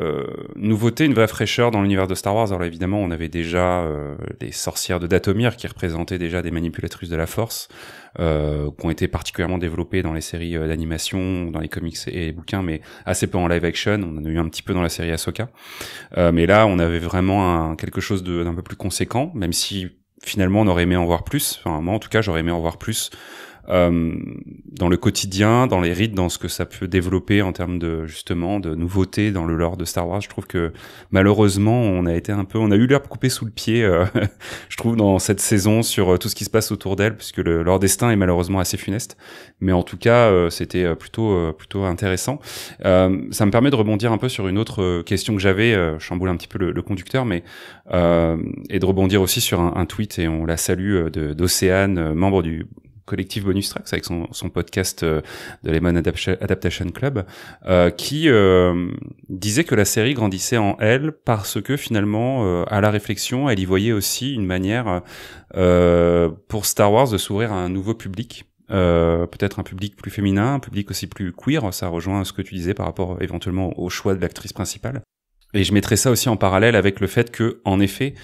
euh, nouveauté, une vraie fraîcheur dans l'univers de Star Wars. Alors évidemment, on avait déjà euh, les sorcières de Datomir qui représentaient déjà des manipulatrices de la Force, euh, qui ont été particulièrement développées dans les séries euh, d'animation, dans les comics et les bouquins, mais assez peu en live action. On en a eu un petit peu dans la série Ahsoka, euh, mais là, on avait vraiment quelque chose d'un peu plus conséquent, même si finalement, on aurait aimé en voir plus. moi, en tout cas, j'aurais aimé en voir plus euh, dans le quotidien, dans les rites, dans ce que ça peut développer en termes de justement de nouveautés dans le lore de Star Wars. Je trouve que malheureusement, on a été un peu, on a eu l'air coupé sous le pied. Euh, je trouve dans cette saison sur euh, tout ce qui se passe autour d'elle, puisque le, leur destin est malheureusement assez funeste. Mais en tout cas, c'était plutôt plutôt intéressant. ça me permet de rebondir un peu sur une autre question que j'avais. je chamboule un petit peu le, conducteur, mais et de rebondir aussi sur un, un tweet et on la salue d'Océane, membre du collectif Bonus Tracks avec son, podcast euh, de Lemon Adaptation Club euh, qui euh, disait que la série grandissait en elle parce que finalement à la réflexion elle y voyait aussi une manière pour Star Wars de s'ouvrir à un nouveau public peut-être un public plus féminin, un public aussi plus queer, ça rejoint ce que tu disais par rapport éventuellement au choix de l'actrice principale. Et je mettrais ça aussi en parallèle avec le fait que, en effet,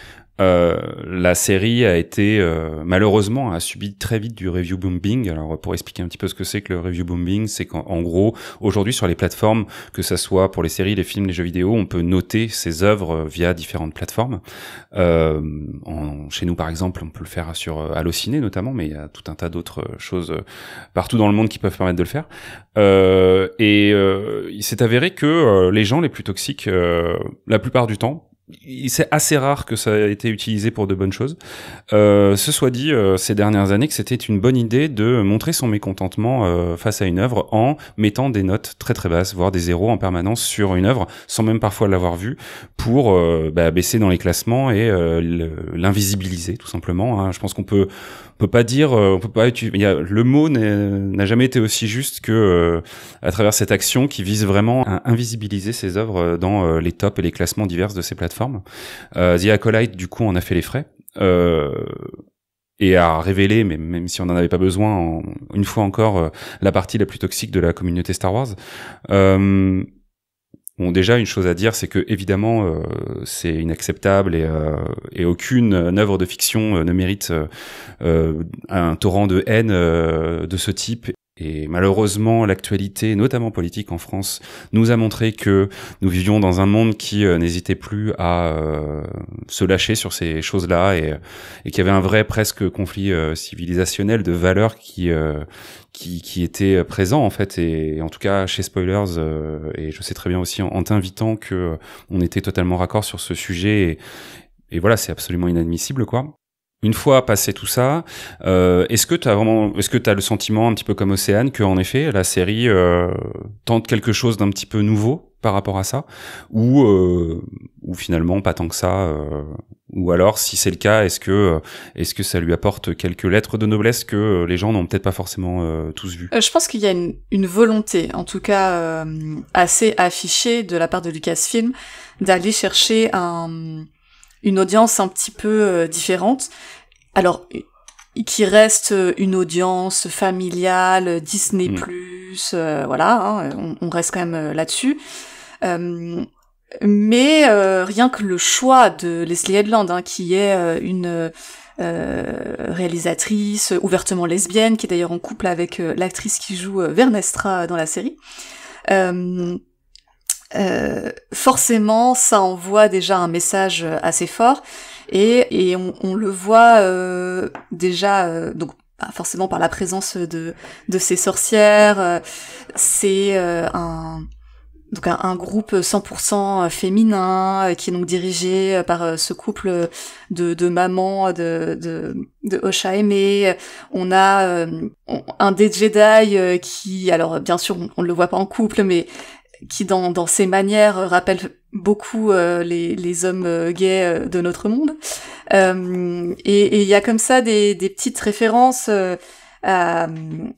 euh, la série a été euh, malheureusement a subi très vite du review booming, Alors pour expliquer un petit peu ce que c'est que le review booming, c'est qu'en gros aujourd'hui sur les plateformes, que ça soit pour les séries, les films, les jeux vidéo, on peut noter ses œuvres euh, via différentes plateformes. chez nous par exemple, on peut le faire sur Allociné notamment, mais il y a tout un tas d'autres choses partout dans le monde qui peuvent permettre de le faire. et il s'est avéré que les gens les plus toxiques, la plupart du temps, c'est assez rare que ça ait été utilisé pour de bonnes choses. Euh, ce soit dit, euh, ces dernières années, que c'était une bonne idée de montrer son mécontentement euh, face à une œuvre en mettant des notes très très basses, voire des zéros en permanence sur une œuvre, sans même parfois l'avoir vue, pour bah, baisser dans les classements et l'invisibiliser tout simplement. Hein. Je pense qu'on peut on peut pas dire, euh, on peut pas le mot n'a jamais été aussi juste que euh, à travers cette action qui vise vraiment à invisibiliser ses œuvres euh, dans les tops et les classements divers de ces plateformes. Euh, The Acolyte, du coup, en a fait les frais. Euh, et à révélé, mais même si on n'en avait pas besoin, une fois encore, la partie la plus toxique de la communauté Star Wars. Euh, Bon, déjà, une chose à dire, c'est que évidemment, euh, c'est inacceptable et, euh, et aucune euh, œuvre de fiction ne mérite un torrent de haine de ce type. Et malheureusement, l'actualité, notamment politique en France, nous a montré que nous vivions dans un monde qui euh, n'hésitait plus à euh, se lâcher sur ces choses-là et, euh, et qu'il y avait un vrai presque conflit civilisationnel de valeurs qui, qui, qui, était présent en fait. Et, en tout cas, chez Spoilers, et je sais très bien aussi en, t'invitant que on était totalement raccord sur ce sujet. Et, et voilà, c'est absolument inadmissible quoi une fois passé tout ça, euh, est-ce que tu as vraiment, est-ce que tu as le sentiment un petit peu comme Océane que en effet la série euh, tente quelque chose d'un petit peu nouveau par rapport à ça, ou euh, ou finalement pas tant que ça, ou alors si c'est le cas, est-ce que est-ce que ça lui apporte quelques lettres de noblesse que les gens n'ont peut-être pas forcément tous vues Je pense qu'il y a une, une, volonté, en tout cas assez affichée de la part de Lucasfilm, d'aller chercher un une audience un petit peu euh, différente. Alors, qui reste euh, une audience familiale, euh, Disney mm. voilà, hein, on, reste quand même là-dessus. mais rien que le choix de Leslie Headland, hein, qui est une réalisatrice ouvertement lesbienne, qui est d'ailleurs en couple avec l'actrice qui joue Vernestra dans la série, euh, forcément, ça envoie déjà un message euh, assez fort et, et on, le voit euh, déjà donc bah, forcément par la présence de, de ces sorcières. C'est un donc un, groupe 100% féminin qui est donc dirigé par ce couple de, de mamans de, de, de Osha On a un des Jedi qui, alors bien sûr on, ne le voit pas en couple, mais qui dans, dans ses manières euh, rappelle beaucoup euh, les, les, hommes euh, gays de notre monde. Euh, et il y a comme ça des, des petites références à,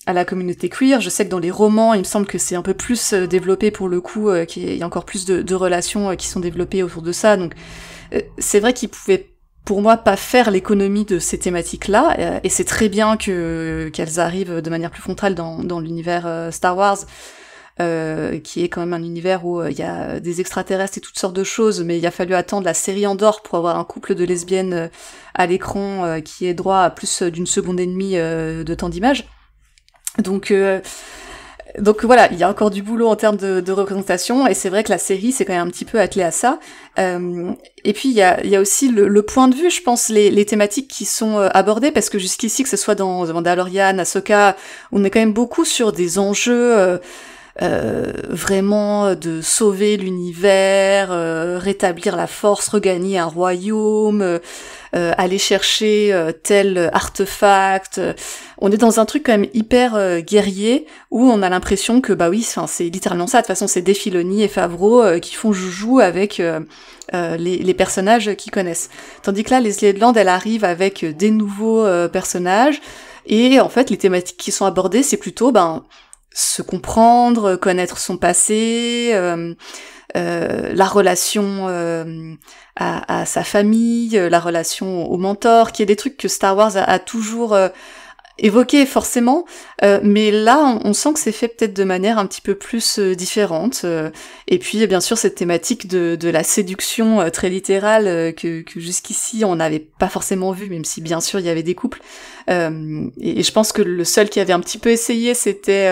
à, la communauté queer. Je sais que dans les romans, il me semble que c'est un peu plus développé pour le coup, qu'il y a encore plus de, de relations qui sont développées autour de ça. Donc c'est vrai qu'il pouvait pour moi pas faire l'économie de ces thématiques-là, et c'est très bien que qu'elles arrivent de manière plus frontale dans, dans l'univers Star Wars. Euh, qui est quand même un univers où euh, il y a des extraterrestres et toutes sortes de choses, mais il a fallu attendre la série Andorre pour avoir un couple de lesbiennes euh, à l'écran qui est droit à plus d'une seconde et demie de temps d'image. Donc donc voilà, il y a encore du boulot en termes de, représentation, et c'est vrai que la série c'est quand même un petit peu attelée à ça. et puis il y a, y a, aussi le, point de vue, je pense, les, thématiques qui sont abordées, parce que jusqu'ici, que ce soit dans The Mandalorian, Ahsoka, on est quand même beaucoup sur des enjeux... Euh, vraiment euh, de sauver l'univers, euh, rétablir la force, regagner un royaume, aller chercher tel artefact. On est dans un truc quand même hyper guerrier où on a l'impression que bah oui, c'est littéralement ça. De toute façon, c'est Déphilonie et Favreau qui font joujou avec les, les, personnages qu'ils connaissent. Tandis que là, les Land, elle arrive avec des nouveaux personnages et en fait, les thématiques qui sont abordées, c'est plutôt ben se comprendre, connaître son passé, euh, euh, la relation euh, à, sa famille, la relation au mentor, qui est des trucs que Star Wars a toujours évoqué forcément, euh, mais là on, sent que c'est fait peut-être de manière un petit peu plus euh, différente. Euh, et puis bien sûr cette thématique de, la séduction très littérale que, jusqu'ici on n'avait pas forcément vu, même si bien sûr il y avait des couples. et, je pense que le seul qui avait un petit peu essayé, c'était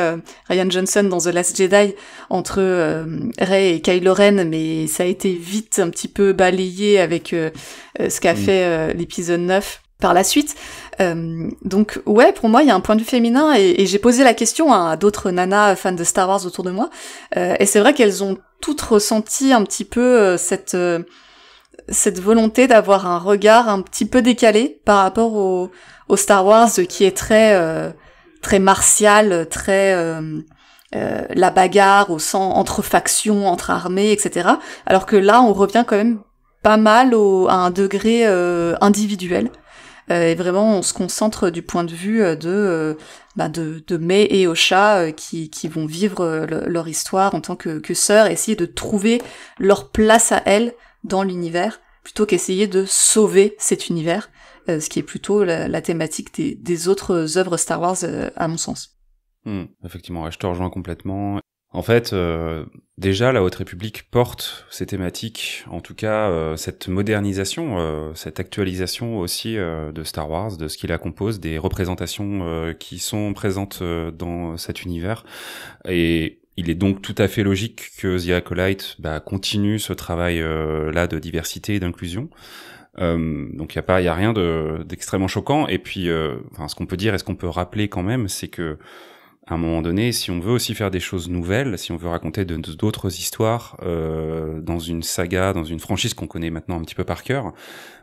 Ryan Johnson dans The Last Jedi entre Rey et Kylo Ren, mais ça a été vite un petit peu balayé avec ce qu'a mm. fait l'épisode 9 par la suite. Euh, donc ouais, pour moi, il y a un point de vue féminin et, j'ai posé la question à d'autres nanas fans de Star Wars autour de moi. Euh, et c'est vrai qu'elles ont toutes ressenti un petit peu euh, cette cette volonté d'avoir un regard un petit peu décalé par rapport au, Star Wars qui est très très martial, très la bagarre au sang entre factions, entre armées, etc. Alors que là, on revient quand même pas mal à un degré individuel. Euh, et vraiment, on se concentre du point de vue euh, euh, bah, de de, de May et Osha, qui, qui vont vivre leur histoire en tant que, que sœurs, essayer de trouver leur place à elles dans l'univers, plutôt qu'essayer de sauver cet univers, ce qui est plutôt la, thématique des, autres œuvres Star Wars, à mon sens. Hmm, effectivement, je te rejoins complètement. En fait, euh, déjà, la Haute République porte ces thématiques, en tout cas euh, cette modernisation, euh, cette actualisation aussi de Star Wars, de ce qui la compose, des représentations qui sont présentes dans cet univers. Et il est donc tout à fait logique que The Acolyte bah, continue ce travail-là de diversité et d'inclusion. donc il y a pas, il y a rien d'extrêmement choquant. Et puis, ce qu'on peut dire et ce qu'on peut rappeler quand même, c'est que à un moment donné, si on veut aussi faire des choses nouvelles, si on veut raconter d'autres histoires euh, dans une saga, dans une franchise qu'on connaît maintenant un petit peu par cœur,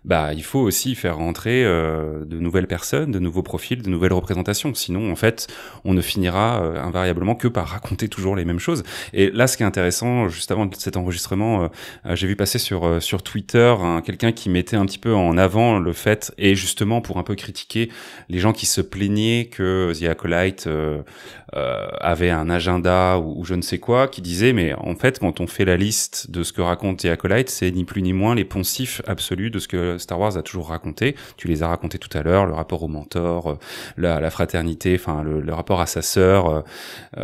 bah il faut aussi faire rentrer euh, de nouvelles personnes, de nouveaux profils, de nouvelles représentations. Sinon, en fait, on ne finira euh, invariablement que par raconter toujours les mêmes choses. Et là, ce qui est intéressant, juste avant cet enregistrement, euh, j'ai vu passer sur sur Twitter hein, quelqu'un qui mettait un petit peu en avant le fait, et justement pour un peu critiquer les gens qui se plaignaient que The Acolyte euh, avait un agenda ou, je ne sais quoi qui disait mais en fait quand on fait la liste de ce que raconte The Acolyte c'est ni plus ni moins les poncifs absolus de ce que Star Wars a toujours raconté tu les as racontés tout à l'heure le rapport au mentor euh, la, fraternité enfin le, rapport à sa sœur etc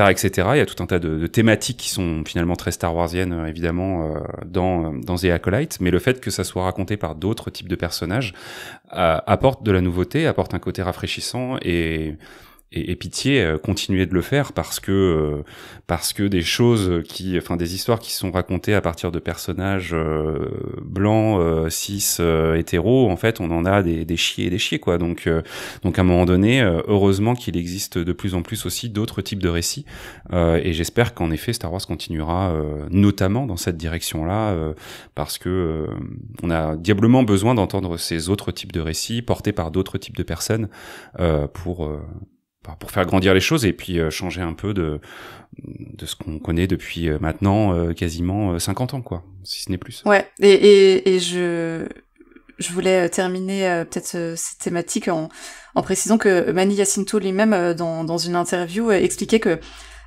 euh, etc il y a tout un tas de, thématiques qui sont finalement très Star Warsiennes évidemment dans dans The Acolyte mais le fait que ça soit raconté par d'autres types de personnages apporte de la nouveauté apporte un côté rafraîchissant et et, et, pitié, euh, continuez de le faire parce que euh, parce que des choses qui, enfin des histoires qui sont racontées à partir de personnages euh, blancs, cis, hétéros, en fait, on en a des, des chiés et des chiés quoi. Donc donc à un moment donné, heureusement qu'il existe de plus en plus aussi d'autres types de récits et j'espère qu'en effet Star Wars continuera notamment dans cette direction là parce que on a diablement besoin d'entendre ces autres types de récits portés par d'autres types de personnes pour pour faire grandir les choses et puis euh, changer un peu de, de ce qu'on connaît depuis euh, maintenant euh, quasiment 50 ans, quoi, si ce n'est plus. Ouais, et, et, et je, je voulais terminer peut-être cette thématique en, en précisant que Mani Yacinto lui-même, dans, dans une interview, expliquait que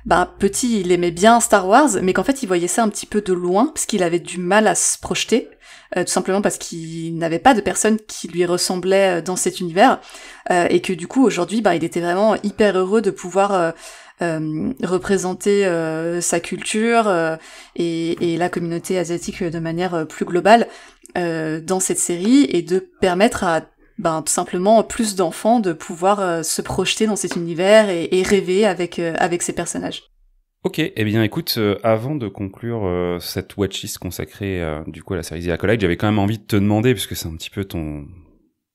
bah, petit, il aimait bien Star Wars, mais qu'en fait, il voyait ça un petit peu de loin, parce qu'il avait du mal à se projeter. Euh, tout simplement parce qu'il n'avait pas de personne qui lui ressemblait euh, dans cet univers, euh, et que du coup aujourd'hui, ben, il était vraiment hyper heureux de pouvoir représenter sa culture et, la communauté asiatique de manière plus globale dans cette série et de permettre à ben, tout simplement plus d'enfants de pouvoir se projeter dans cet univers et, rêver avec, avec ces personnages. Ok, eh bien écoute, euh, avant de conclure euh, cette watchlist consacrée euh, du coup à la série The Acolyte, j'avais quand même envie de te demander, puisque c'est un petit peu ton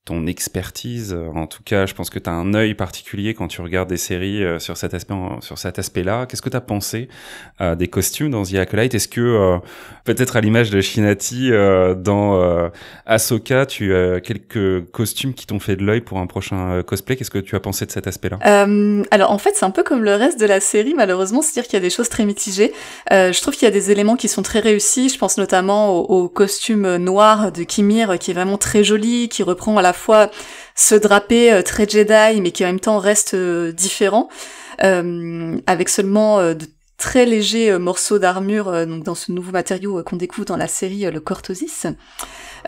ton expertise, en tout cas je pense que tu as un œil particulier quand tu regardes des séries sur cet aspect sur cet aspect-là, qu'est-ce que tu as pensé des costumes dans The Acolyte Est-ce que peut-être à l'image de Shinati euh, dans euh, Ahsoka, tu as quelques costumes qui t'ont fait de l'œil pour un prochain euh, cosplay. Qu'est-ce que tu as pensé de cet aspect-là euh, Alors en fait, c'est un peu comme le reste de la série, malheureusement, c'est-à-dire qu'il y a des choses très mitigées. je trouve qu'il y a des éléments qui sont très réussis. Je pense notamment au, costume noir de Kimir, qui est vraiment très joli, qui reprend à la fois ce drapé très Jedi, mais qui en même temps reste différent. avec seulement de très léger euh, morceau d'armure euh, donc dans ce nouveau matériau euh, qu'on découvre dans la série le cortosis.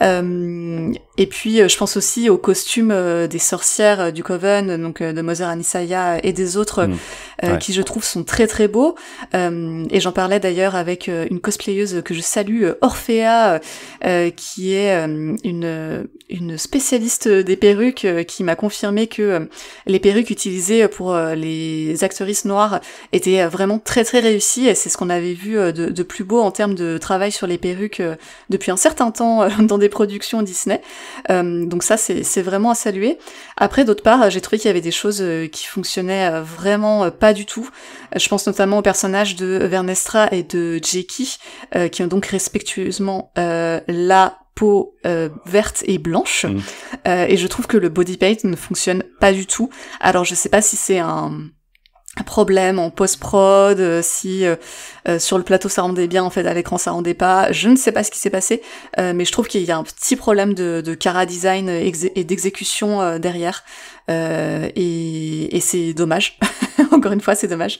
et puis je pense aussi aux costumes des sorcières du Coven, donc de Moser Anisaya et des autres, mm. qui je trouve sont très très beaux. et j'en parlais d'ailleurs avec une cosplayeuse que je salue, Orphea, qui est une, une spécialiste des perruques, qui m'a confirmé que les perruques utilisées pour les actrices noires étaient vraiment très très réussi et c'est ce qu'on avait vu euh, de, plus beau en termes de travail sur les perruques euh, depuis un certain temps euh, dans des productions Disney. donc ça, c'est vraiment à saluer. Après, d'autre part, j'ai trouvé qu'il y avait des choses qui fonctionnaient vraiment pas du tout. Je pense notamment aux personnages de Vernestra et de Jackie, qui ont donc respectueusement la peau verte et blanche. Mm. et je trouve que le body paint ne fonctionne pas du tout. Alors je sais pas si c'est un problème en post-prod, euh, si euh, euh, sur le plateau ça rendait bien, en fait à l'écran ça rendait pas, je ne sais pas ce qui s'est passé, mais je trouve qu'il y a un petit problème de, de cara design et d'exécution derrière, et, c'est dommage. Encore une fois, c'est dommage.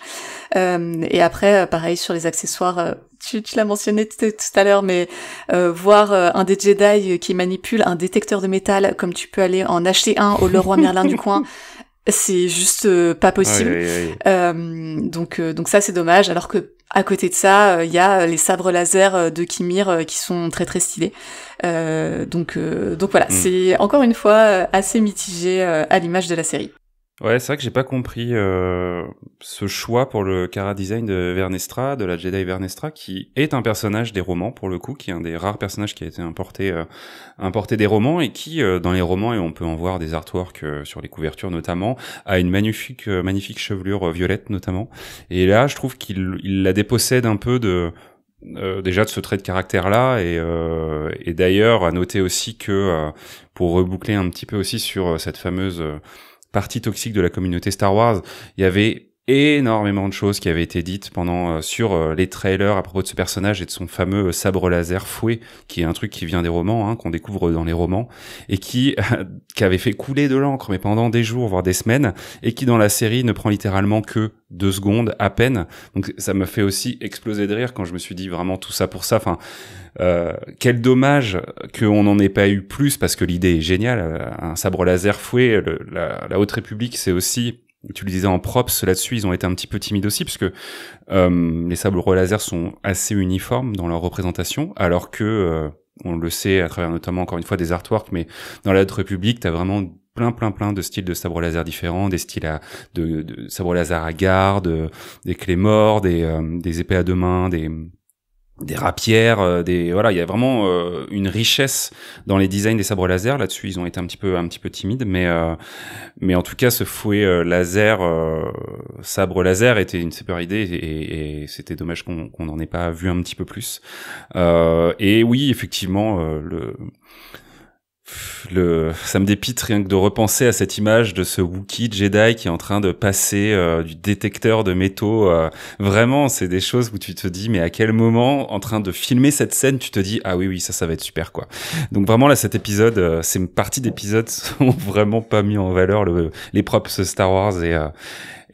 et après, pareil sur les accessoires, tu, tu l'as mentionné tout à l'heure, mais voir un des Jedi qui manipule un détecteur de métal, comme tu peux aller en acheter un au Leroy Merlin du coin, C'est juste euh, pas possible. Euh, donc, euh, donc ça, c'est dommage. Alors que à côté de ça, il y a les sabres laser de Kimir qui sont très très stylés. donc donc voilà, hmm. c'est encore une fois assez mitigé à l'image de la série. Ouais, c'est vrai que j'ai pas compris euh, ce choix pour le cara design de Vernestra, de la Jedi Vernestra, qui est un personnage des romans pour le coup, qui est un des rares personnages qui a été importé, euh, importé des romans et qui, euh, dans les romans et on peut en voir des artworks sur les couvertures notamment, a une magnifique, magnifique chevelure violette notamment. Et là, je trouve qu'il il la dépossède un peu de déjà de ce trait de caractère là et, d'ailleurs à noter aussi que pour reboucler un petit peu aussi sur cette fameuse partie toxique de la communauté Star Wars, il y avait énormément de choses qui avaient été dites pendant euh, sur euh, les trailers à propos de ce personnage et de son fameux euh, sabre laser fouet, qui est un truc qui vient des romans, hein, qu'on découvre dans les romans, et qui, qui avait fait couler de l'encre, mais pendant des jours, voire des semaines, et qui dans la série ne prend littéralement que deux secondes à peine. Donc ça me fait aussi exploser de rire quand je me suis dit vraiment tout ça pour ça. Enfin, quel dommage qu'on n'en ait pas eu plus parce que l'idée est géniale. Un sabre laser fouet, la, la Haute République, c'est aussi tu le disais en props, là-dessus, ils ont été un petit peu timides aussi, parce que euh, les sabres laser sont assez uniformes dans leur représentation, alors que, euh, on le sait à travers notamment, encore une fois, des artworks, mais dans la république tu t'as vraiment plein, plein, plein de styles de sabres laser différents, des styles à, de, sabres laser à garde, euh, des clés morts, des, des épées à deux mains, des des rapières, euh, des voilà, il y a vraiment euh, une richesse dans les designs des sabres laser. Là-dessus, ils ont été un petit peu un petit peu timides, mais euh, mais en tout cas, ce fouet laser, sabre laser, était une super idée et, c'était dommage qu'on qu'on n'en ait pas vu un petit peu plus. et oui, effectivement, le le, ça me dépite rien que de repenser à cette image de ce Wookiee Jedi qui est en train de passer euh, du détecteur de métaux. Euh, vraiment, c'est des choses où tu te dis, mais à quel moment, en train de filmer cette scène, tu te dis, ah oui, oui, ça, ça va être super, quoi. Donc vraiment, là, cet épisode, euh, ces parties d'épisodes sont vraiment pas mis en valeur. les propres Star Wars et,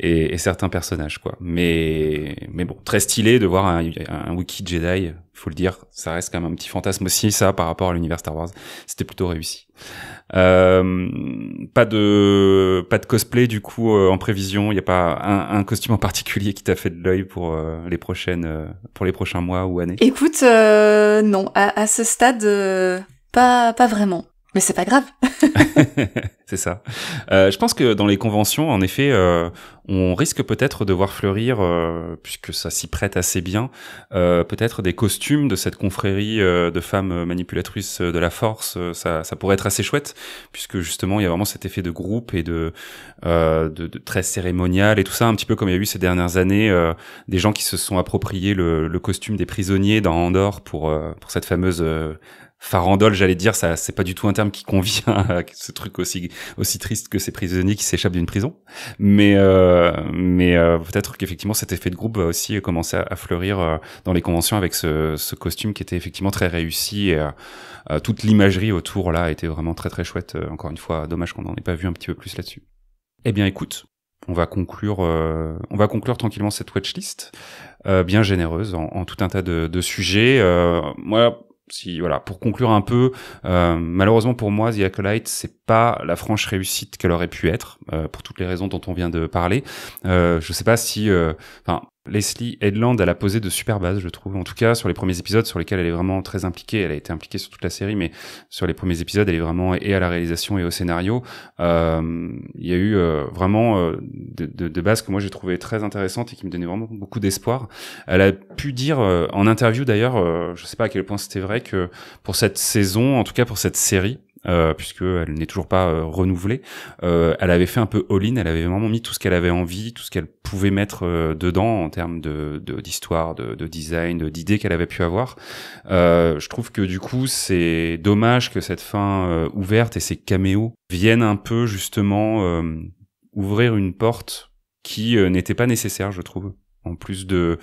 et, certains personnages quoi. Mais mais bon, très stylé de voir un, un wiki Jedi, faut le dire, ça reste quand même un petit fantasme aussi ça par rapport à l'univers Star Wars. C'était plutôt réussi. Euh, pas de pas de cosplay du coup euh, en prévision. Il y a pas un, un, costume en particulier qui t'a fait de l'œil pour euh, les prochaines euh, pour les prochains mois ou années. Écoute, non, à, à ce stade, pas pas vraiment. Mais c'est pas grave. c'est ça. Euh, je pense que dans les conventions, en effet, euh, on risque peut-être de voir fleurir, euh, puisque ça s'y prête assez bien, peut-être des costumes de cette confrérie de femmes manipulatrices de la force. Ça, ça, pourrait être assez chouette, puisque justement, il y a vraiment cet effet de groupe et de, très cérémonial et tout ça, un petit peu comme il y a eu ces dernières années, des gens qui se sont appropriés le, costume des prisonniers dans Andorre pour, pour cette fameuse farandole, j'allais dire, ça, c'est pas du tout un terme qui convient à ce truc aussi, aussi triste que ces prisonniers qui s'échappent d'une prison. Mais, euh, mais euh, peut-être qu'effectivement cet effet de groupe va aussi commencé à, fleurir euh, dans les conventions avec ce, costume qui était effectivement très réussi. Et, toute l'imagerie autour là était vraiment très très chouette. encore une fois, dommage qu'on n'en ait pas vu un petit peu plus là-dessus. Eh bien, écoute, on va conclure, on va conclure tranquillement cette watchlist, euh, bien généreuse en, tout un tas de, sujets. Euh, moi, si voilà, pour conclure un peu, euh, malheureusement pour moi, The Acolyte, c'est pas la franche réussite qu'elle aurait pu être euh, pour toutes les raisons dont on vient de parler. Euh, je sais pas si, enfin, Leslie Headland, elle a posé de super bases, je trouve. En tout cas, sur les premiers épisodes, sur lesquels elle est vraiment très impliquée. Elle a été impliquée sur toute la série, mais sur les premiers épisodes, elle est vraiment et à la réalisation et au scénario. Euh, il y a eu euh, vraiment euh, de, bases que moi j'ai trouvé très intéressantes et qui me donnaient vraiment beaucoup d'espoir. Elle a pu dire en interview d'ailleurs, je sais pas à quel point c'était vrai, que pour cette saison, en tout cas pour cette série, euh, puisque elle n'est toujours pas euh, renouvelée. Euh, elle avait fait un peu all-in, elle avait vraiment mis tout ce qu'elle avait envie, tout ce qu'elle pouvait mettre dedans en termes de d'histoire, de, de, design, d'idées qu'elle avait pu avoir. je trouve que du coup, c'est dommage que cette fin ouverte et ces caméos viennent un peu justement ouvrir une porte qui n'était pas nécessaire, je trouve en plus de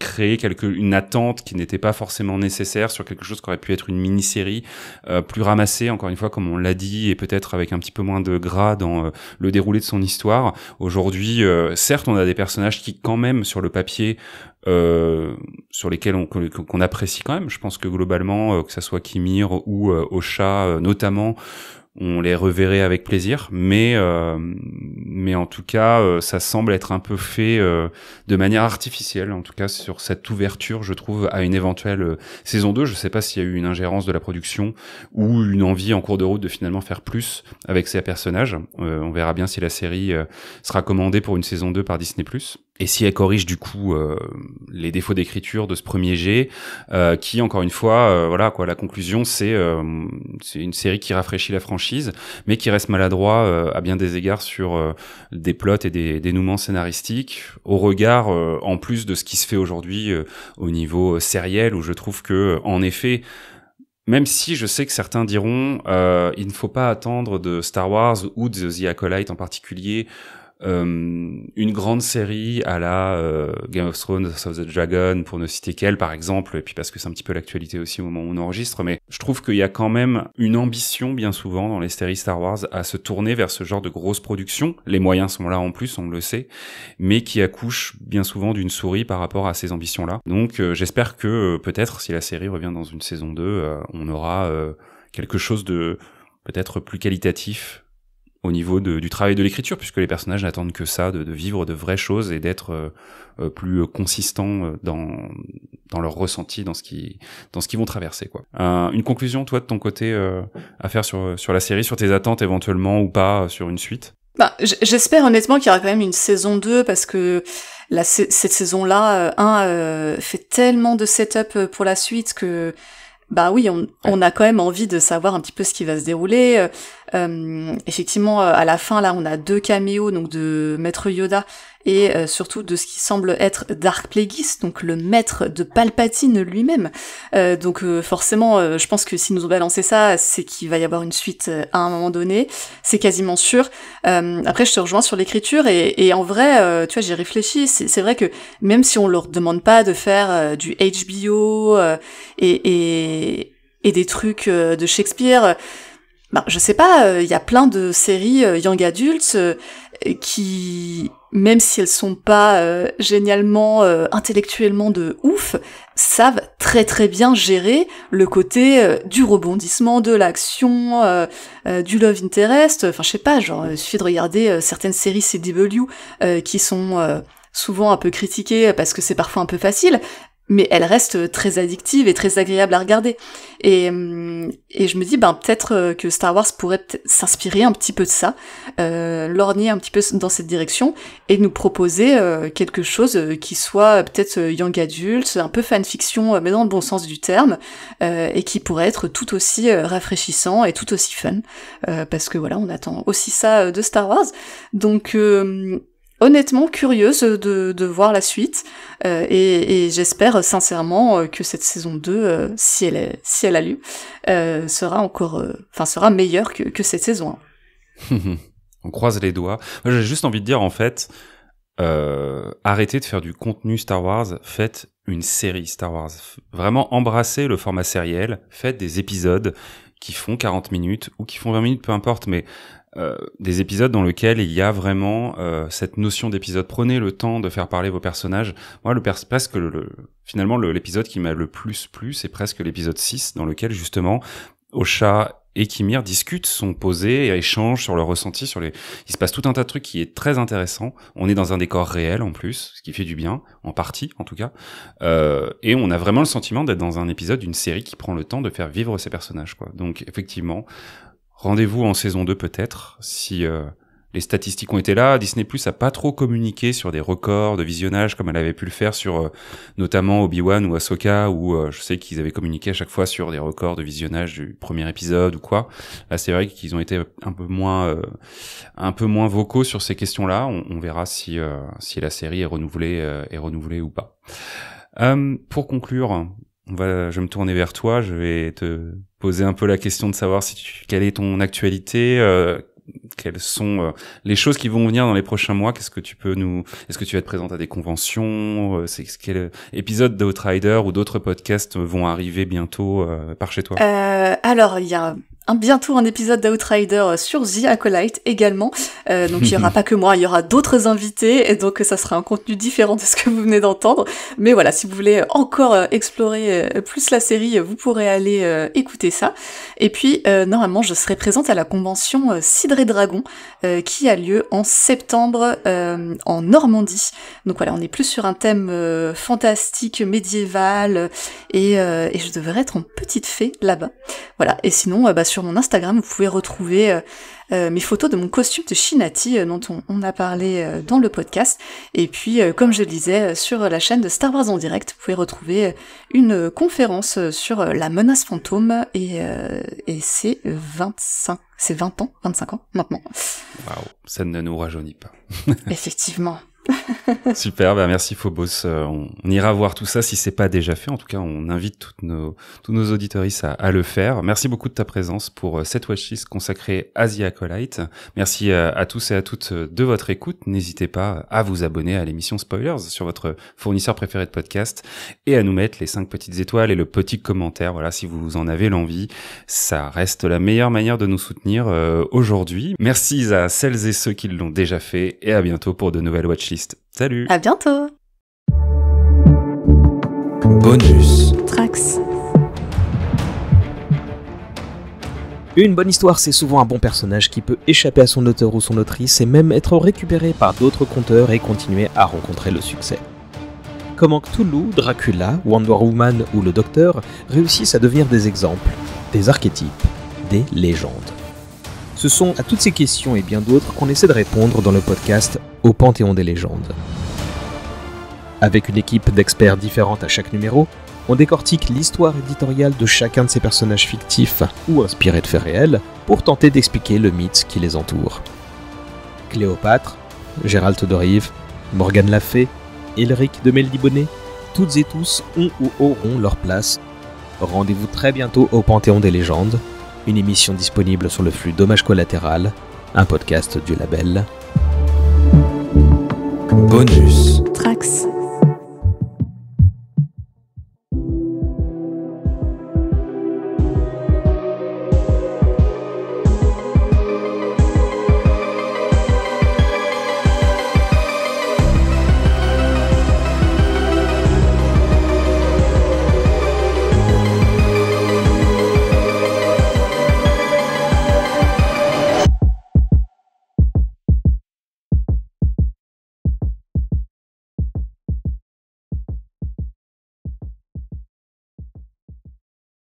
créer quelque, une attente qui n'était pas forcément nécessaire sur quelque chose qui aurait pu être une mini-série euh, plus ramassée, encore une fois, comme on l'a dit, et peut-être avec un petit peu moins de gras dans euh, le déroulé de son histoire. Aujourd'hui, euh, certes, on a des personnages qui, quand même, sur le papier, sur lesquels on qu'on apprécie quand même. Je pense que globalement, que ça soit Kimir ou Ocha, notamment, on les reverrait avec plaisir, mais euh, mais en tout cas, euh, ça semble être un peu fait euh, de manière artificielle, en tout cas sur cette ouverture, je trouve, à une éventuelle saison 2. Je ne sais pas s'il y a eu une ingérence de la production ou une envie en cours de route de finalement faire plus avec ces personnages. on verra bien si la série sera commandée pour une saison 2 par Disney+ et si elle corrige du coup euh, les défauts d'écriture de ce premier jet, euh, qui encore une fois, euh, voilà quoi, la conclusion c'est c'est une série qui rafraîchit la franchise, mais qui reste maladroit à bien des égards sur des plots et des dénouements scénaristiques, au regard en plus de ce qui se fait aujourd'hui au niveau sériel, où je trouve que en effet même si je sais que certains diront, il ne faut pas attendre de Star Wars ou de The Acolyte en particulier euh, une grande série à la euh, Game of Thrones, of the Dragon, pour ne citer qu'elle par exemple, et puis parce que c'est un petit peu l'actualité aussi au moment où on enregistre, mais je trouve qu'il y a quand même une ambition bien souvent dans les séries Star Wars à se tourner vers ce genre de grosses productions. Les moyens sont là en plus, on le sait, mais qui accouche bien souvent d'une souris par rapport à ces ambitions-là. Donc euh, j'espère que peut-être si la série revient dans une saison 2, on aura quelque chose de peut-être plus qualitatif au niveau de, du travail de l'écriture, puisque les personnages n'attendent que ça, de, de, vivre de vraies choses et d'être euh, euh, plus euh, consistants dans, dans leur ressenti, dans ce qu'ils vont traverser. Quoi. une conclusion, toi, de ton côté, à faire sur, sur la série, sur tes attentes éventuellement ou pas sur une suite bah, J'espère honnêtement qu'il y aura quand même une saison 2, parce que la, cette saison-là, 1, fait tellement de setup pour la suite que... Bah oui, on, on a quand même envie de savoir un petit peu ce qui va se dérouler. Euh, effectivement, euh, à la fin, là, on a deux caméos donc de Maître Yoda et euh, surtout de ce qui semble être Dark Plagueis, donc le maître de Palpatine lui-même. Euh, donc forcément, je pense que s'ils nous ont balancé ça, c'est qu'il va y avoir une suite à un moment donné, c'est quasiment sûr. après, je te rejoins sur l'écriture et, et, en vrai, tu vois, j'ai réfléchi, c'est vrai que même si on leur demande pas de faire du HBO et, et, et, des trucs de Shakespeare, ben, je sais pas, euh, il y a plein de séries euh, young adultes euh, qui, même si elles sont pas génialement intellectuellement de ouf, savent très très bien gérer le côté du rebondissement, de l'action, du love interest. Enfin, je sais pas, genre, il suffit de regarder certaines séries CW qui sont souvent un peu critiquées parce que c'est parfois un peu facile, mais elle reste très addictive et très agréable à regarder. Et, euh, et je me dis, ben peut-être euh, que Star Wars pourrait s'inspirer un petit peu de ça, euh, lorgner un petit peu dans cette direction et nous proposer euh, quelque chose qui soit peut-être young adult, un peu fanfiction, mais dans le bon sens du terme, euh, et qui pourrait être tout aussi rafraîchissant et tout aussi fun, parce que voilà, on attend aussi ça de Star Wars. Donc honnêtement curieuse de, voir la suite euh, et, j'espère sincèrement euh, que cette saison 2, euh, si, elle si elle a lieu, sera encore, enfin sera meilleure que, que cette saison 1. On croise les doigts. J'ai juste envie de dire en fait, arrêtez de faire du contenu Star Wars, faites une série Star Wars. Vraiment embrassez le format sériel, faites des épisodes qui font 40 minutes ou qui font 20 minutes, peu importe, mais euh, des épisodes dans lesquels il y a vraiment euh, cette notion d'épisode. Prenez le temps de faire parler vos personnages. Moi, le pers presque le, finalement l'épisode qui m'a le plus plu, c'est presque l'épisode 6 dans lequel justement Ocha et Kimir discutent, sont posés et échangent sur leurs ressenti, sur les. Il se passe tout un tas de trucs qui est très intéressant. On est dans un décor réel en plus, ce qui fait du bien, en partie en tout cas. Euh, et on a vraiment le sentiment d'être dans un épisode d'une série qui prend le temps de faire vivre ses personnages. Quoi. Donc effectivement, Rendez-vous en saison 2 peut-être, si euh, les statistiques ont été là. Disney Plus a pas trop communiqué sur des records de visionnage comme elle avait pu le faire sur euh, notamment Obi-Wan ou Ahsoka, ou euh, je sais qu'ils avaient communiqué à chaque fois sur des records de visionnage du premier épisode ou quoi. Là, c'est vrai qu'ils ont été un peu moins, un peu moins vocaux sur ces questions-là. On, verra si si la série est renouvelée, est renouvelée ou pas. pour conclure, on va, je vais me tourner vers toi. Je vais te poser un peu la question de savoir si tu, quelle est ton actualité, euh, quelles sont euh, les choses qui vont venir dans les prochains mois. Qu'est-ce que tu peux nous, est-ce que tu vas te présenter à des conventions euh, C'est quel épisode d'Outrider ou d'autres podcasts vont arriver bientôt euh, par chez toi euh, Alors il y a un, bientôt un épisode d'Outrider euh, sur The Acolyte également. Euh, donc il y aura pas que moi, il y aura d'autres invités et donc ça sera un contenu différent de ce que vous venez d'entendre. Mais voilà, si vous voulez encore euh, explorer plus la série, vous pourrez aller écouter ça. Et puis normalement, je serai présente à la convention Cidre et Dragon qui a lieu en septembre en Normandie. Donc voilà, on est plus sur un thème fantastique médiéval et, et je devrais être en petite fée là-bas. Voilà. Et sinon, bah, sur sur mon Instagram, vous pouvez retrouver euh, euh, mes photos de mon costume de Shinati euh, dont on, a parlé dans le podcast. Et puis, comme je le disais, sur la chaîne de Star Wars en direct, vous pouvez retrouver une conférence sur la menace fantôme et, et c'est 25, c'est 20 ans, 25 ans maintenant. Waouh, ça ne nous rajeunit pas. Effectivement. Super, bah, merci Phobos. Euh, on, ira voir tout ça si c'est pas déjà fait. En tout cas, on invite toutes nos, tous nos auditeurs à, à, le faire. Merci beaucoup de ta présence pour euh, cette watchlist consacrée à The Acolyte. Merci euh, à, tous et à toutes de votre écoute. N'hésitez pas à vous abonner à l'émission Spoilers sur votre fournisseur préféré de podcast et à nous mettre les 5 petites étoiles et le petit commentaire. Voilà, si vous en avez l'envie, ça reste la meilleure manière de nous soutenir aujourd'hui. Merci à celles et ceux qui l'ont déjà fait et à bientôt pour de nouvelles watchlists Salut À bientôt Bonus Trax Une bonne histoire, c'est souvent un bon personnage qui peut échapper à son auteur ou son autrice et même être récupéré par d'autres conteurs et continuer à rencontrer le succès. Comment Cthulhu, Dracula, Wonder Woman ou le Docteur réussissent à devenir des exemples, des archétypes, des légendes. Ce sont à toutes ces questions et bien d'autres qu'on essaie de répondre dans le podcast Au Panthéon des légendes. Avec une équipe d'experts différentes à chaque numéro, on décortique l'histoire éditoriale de chacun de ces personnages fictifs ou inspirés de faits réels pour tenter d'expliquer le mythe qui les entoure. Cléopâtre, Gérald Dorive, Morgane Lafay, Elric de Meldibonnet, toutes et tous ont ou auront leur place. Rendez-vous très bientôt au Panthéon des légendes une émission disponible sur le flux Dommage collatéral, un podcast du label. Bonus. Trax.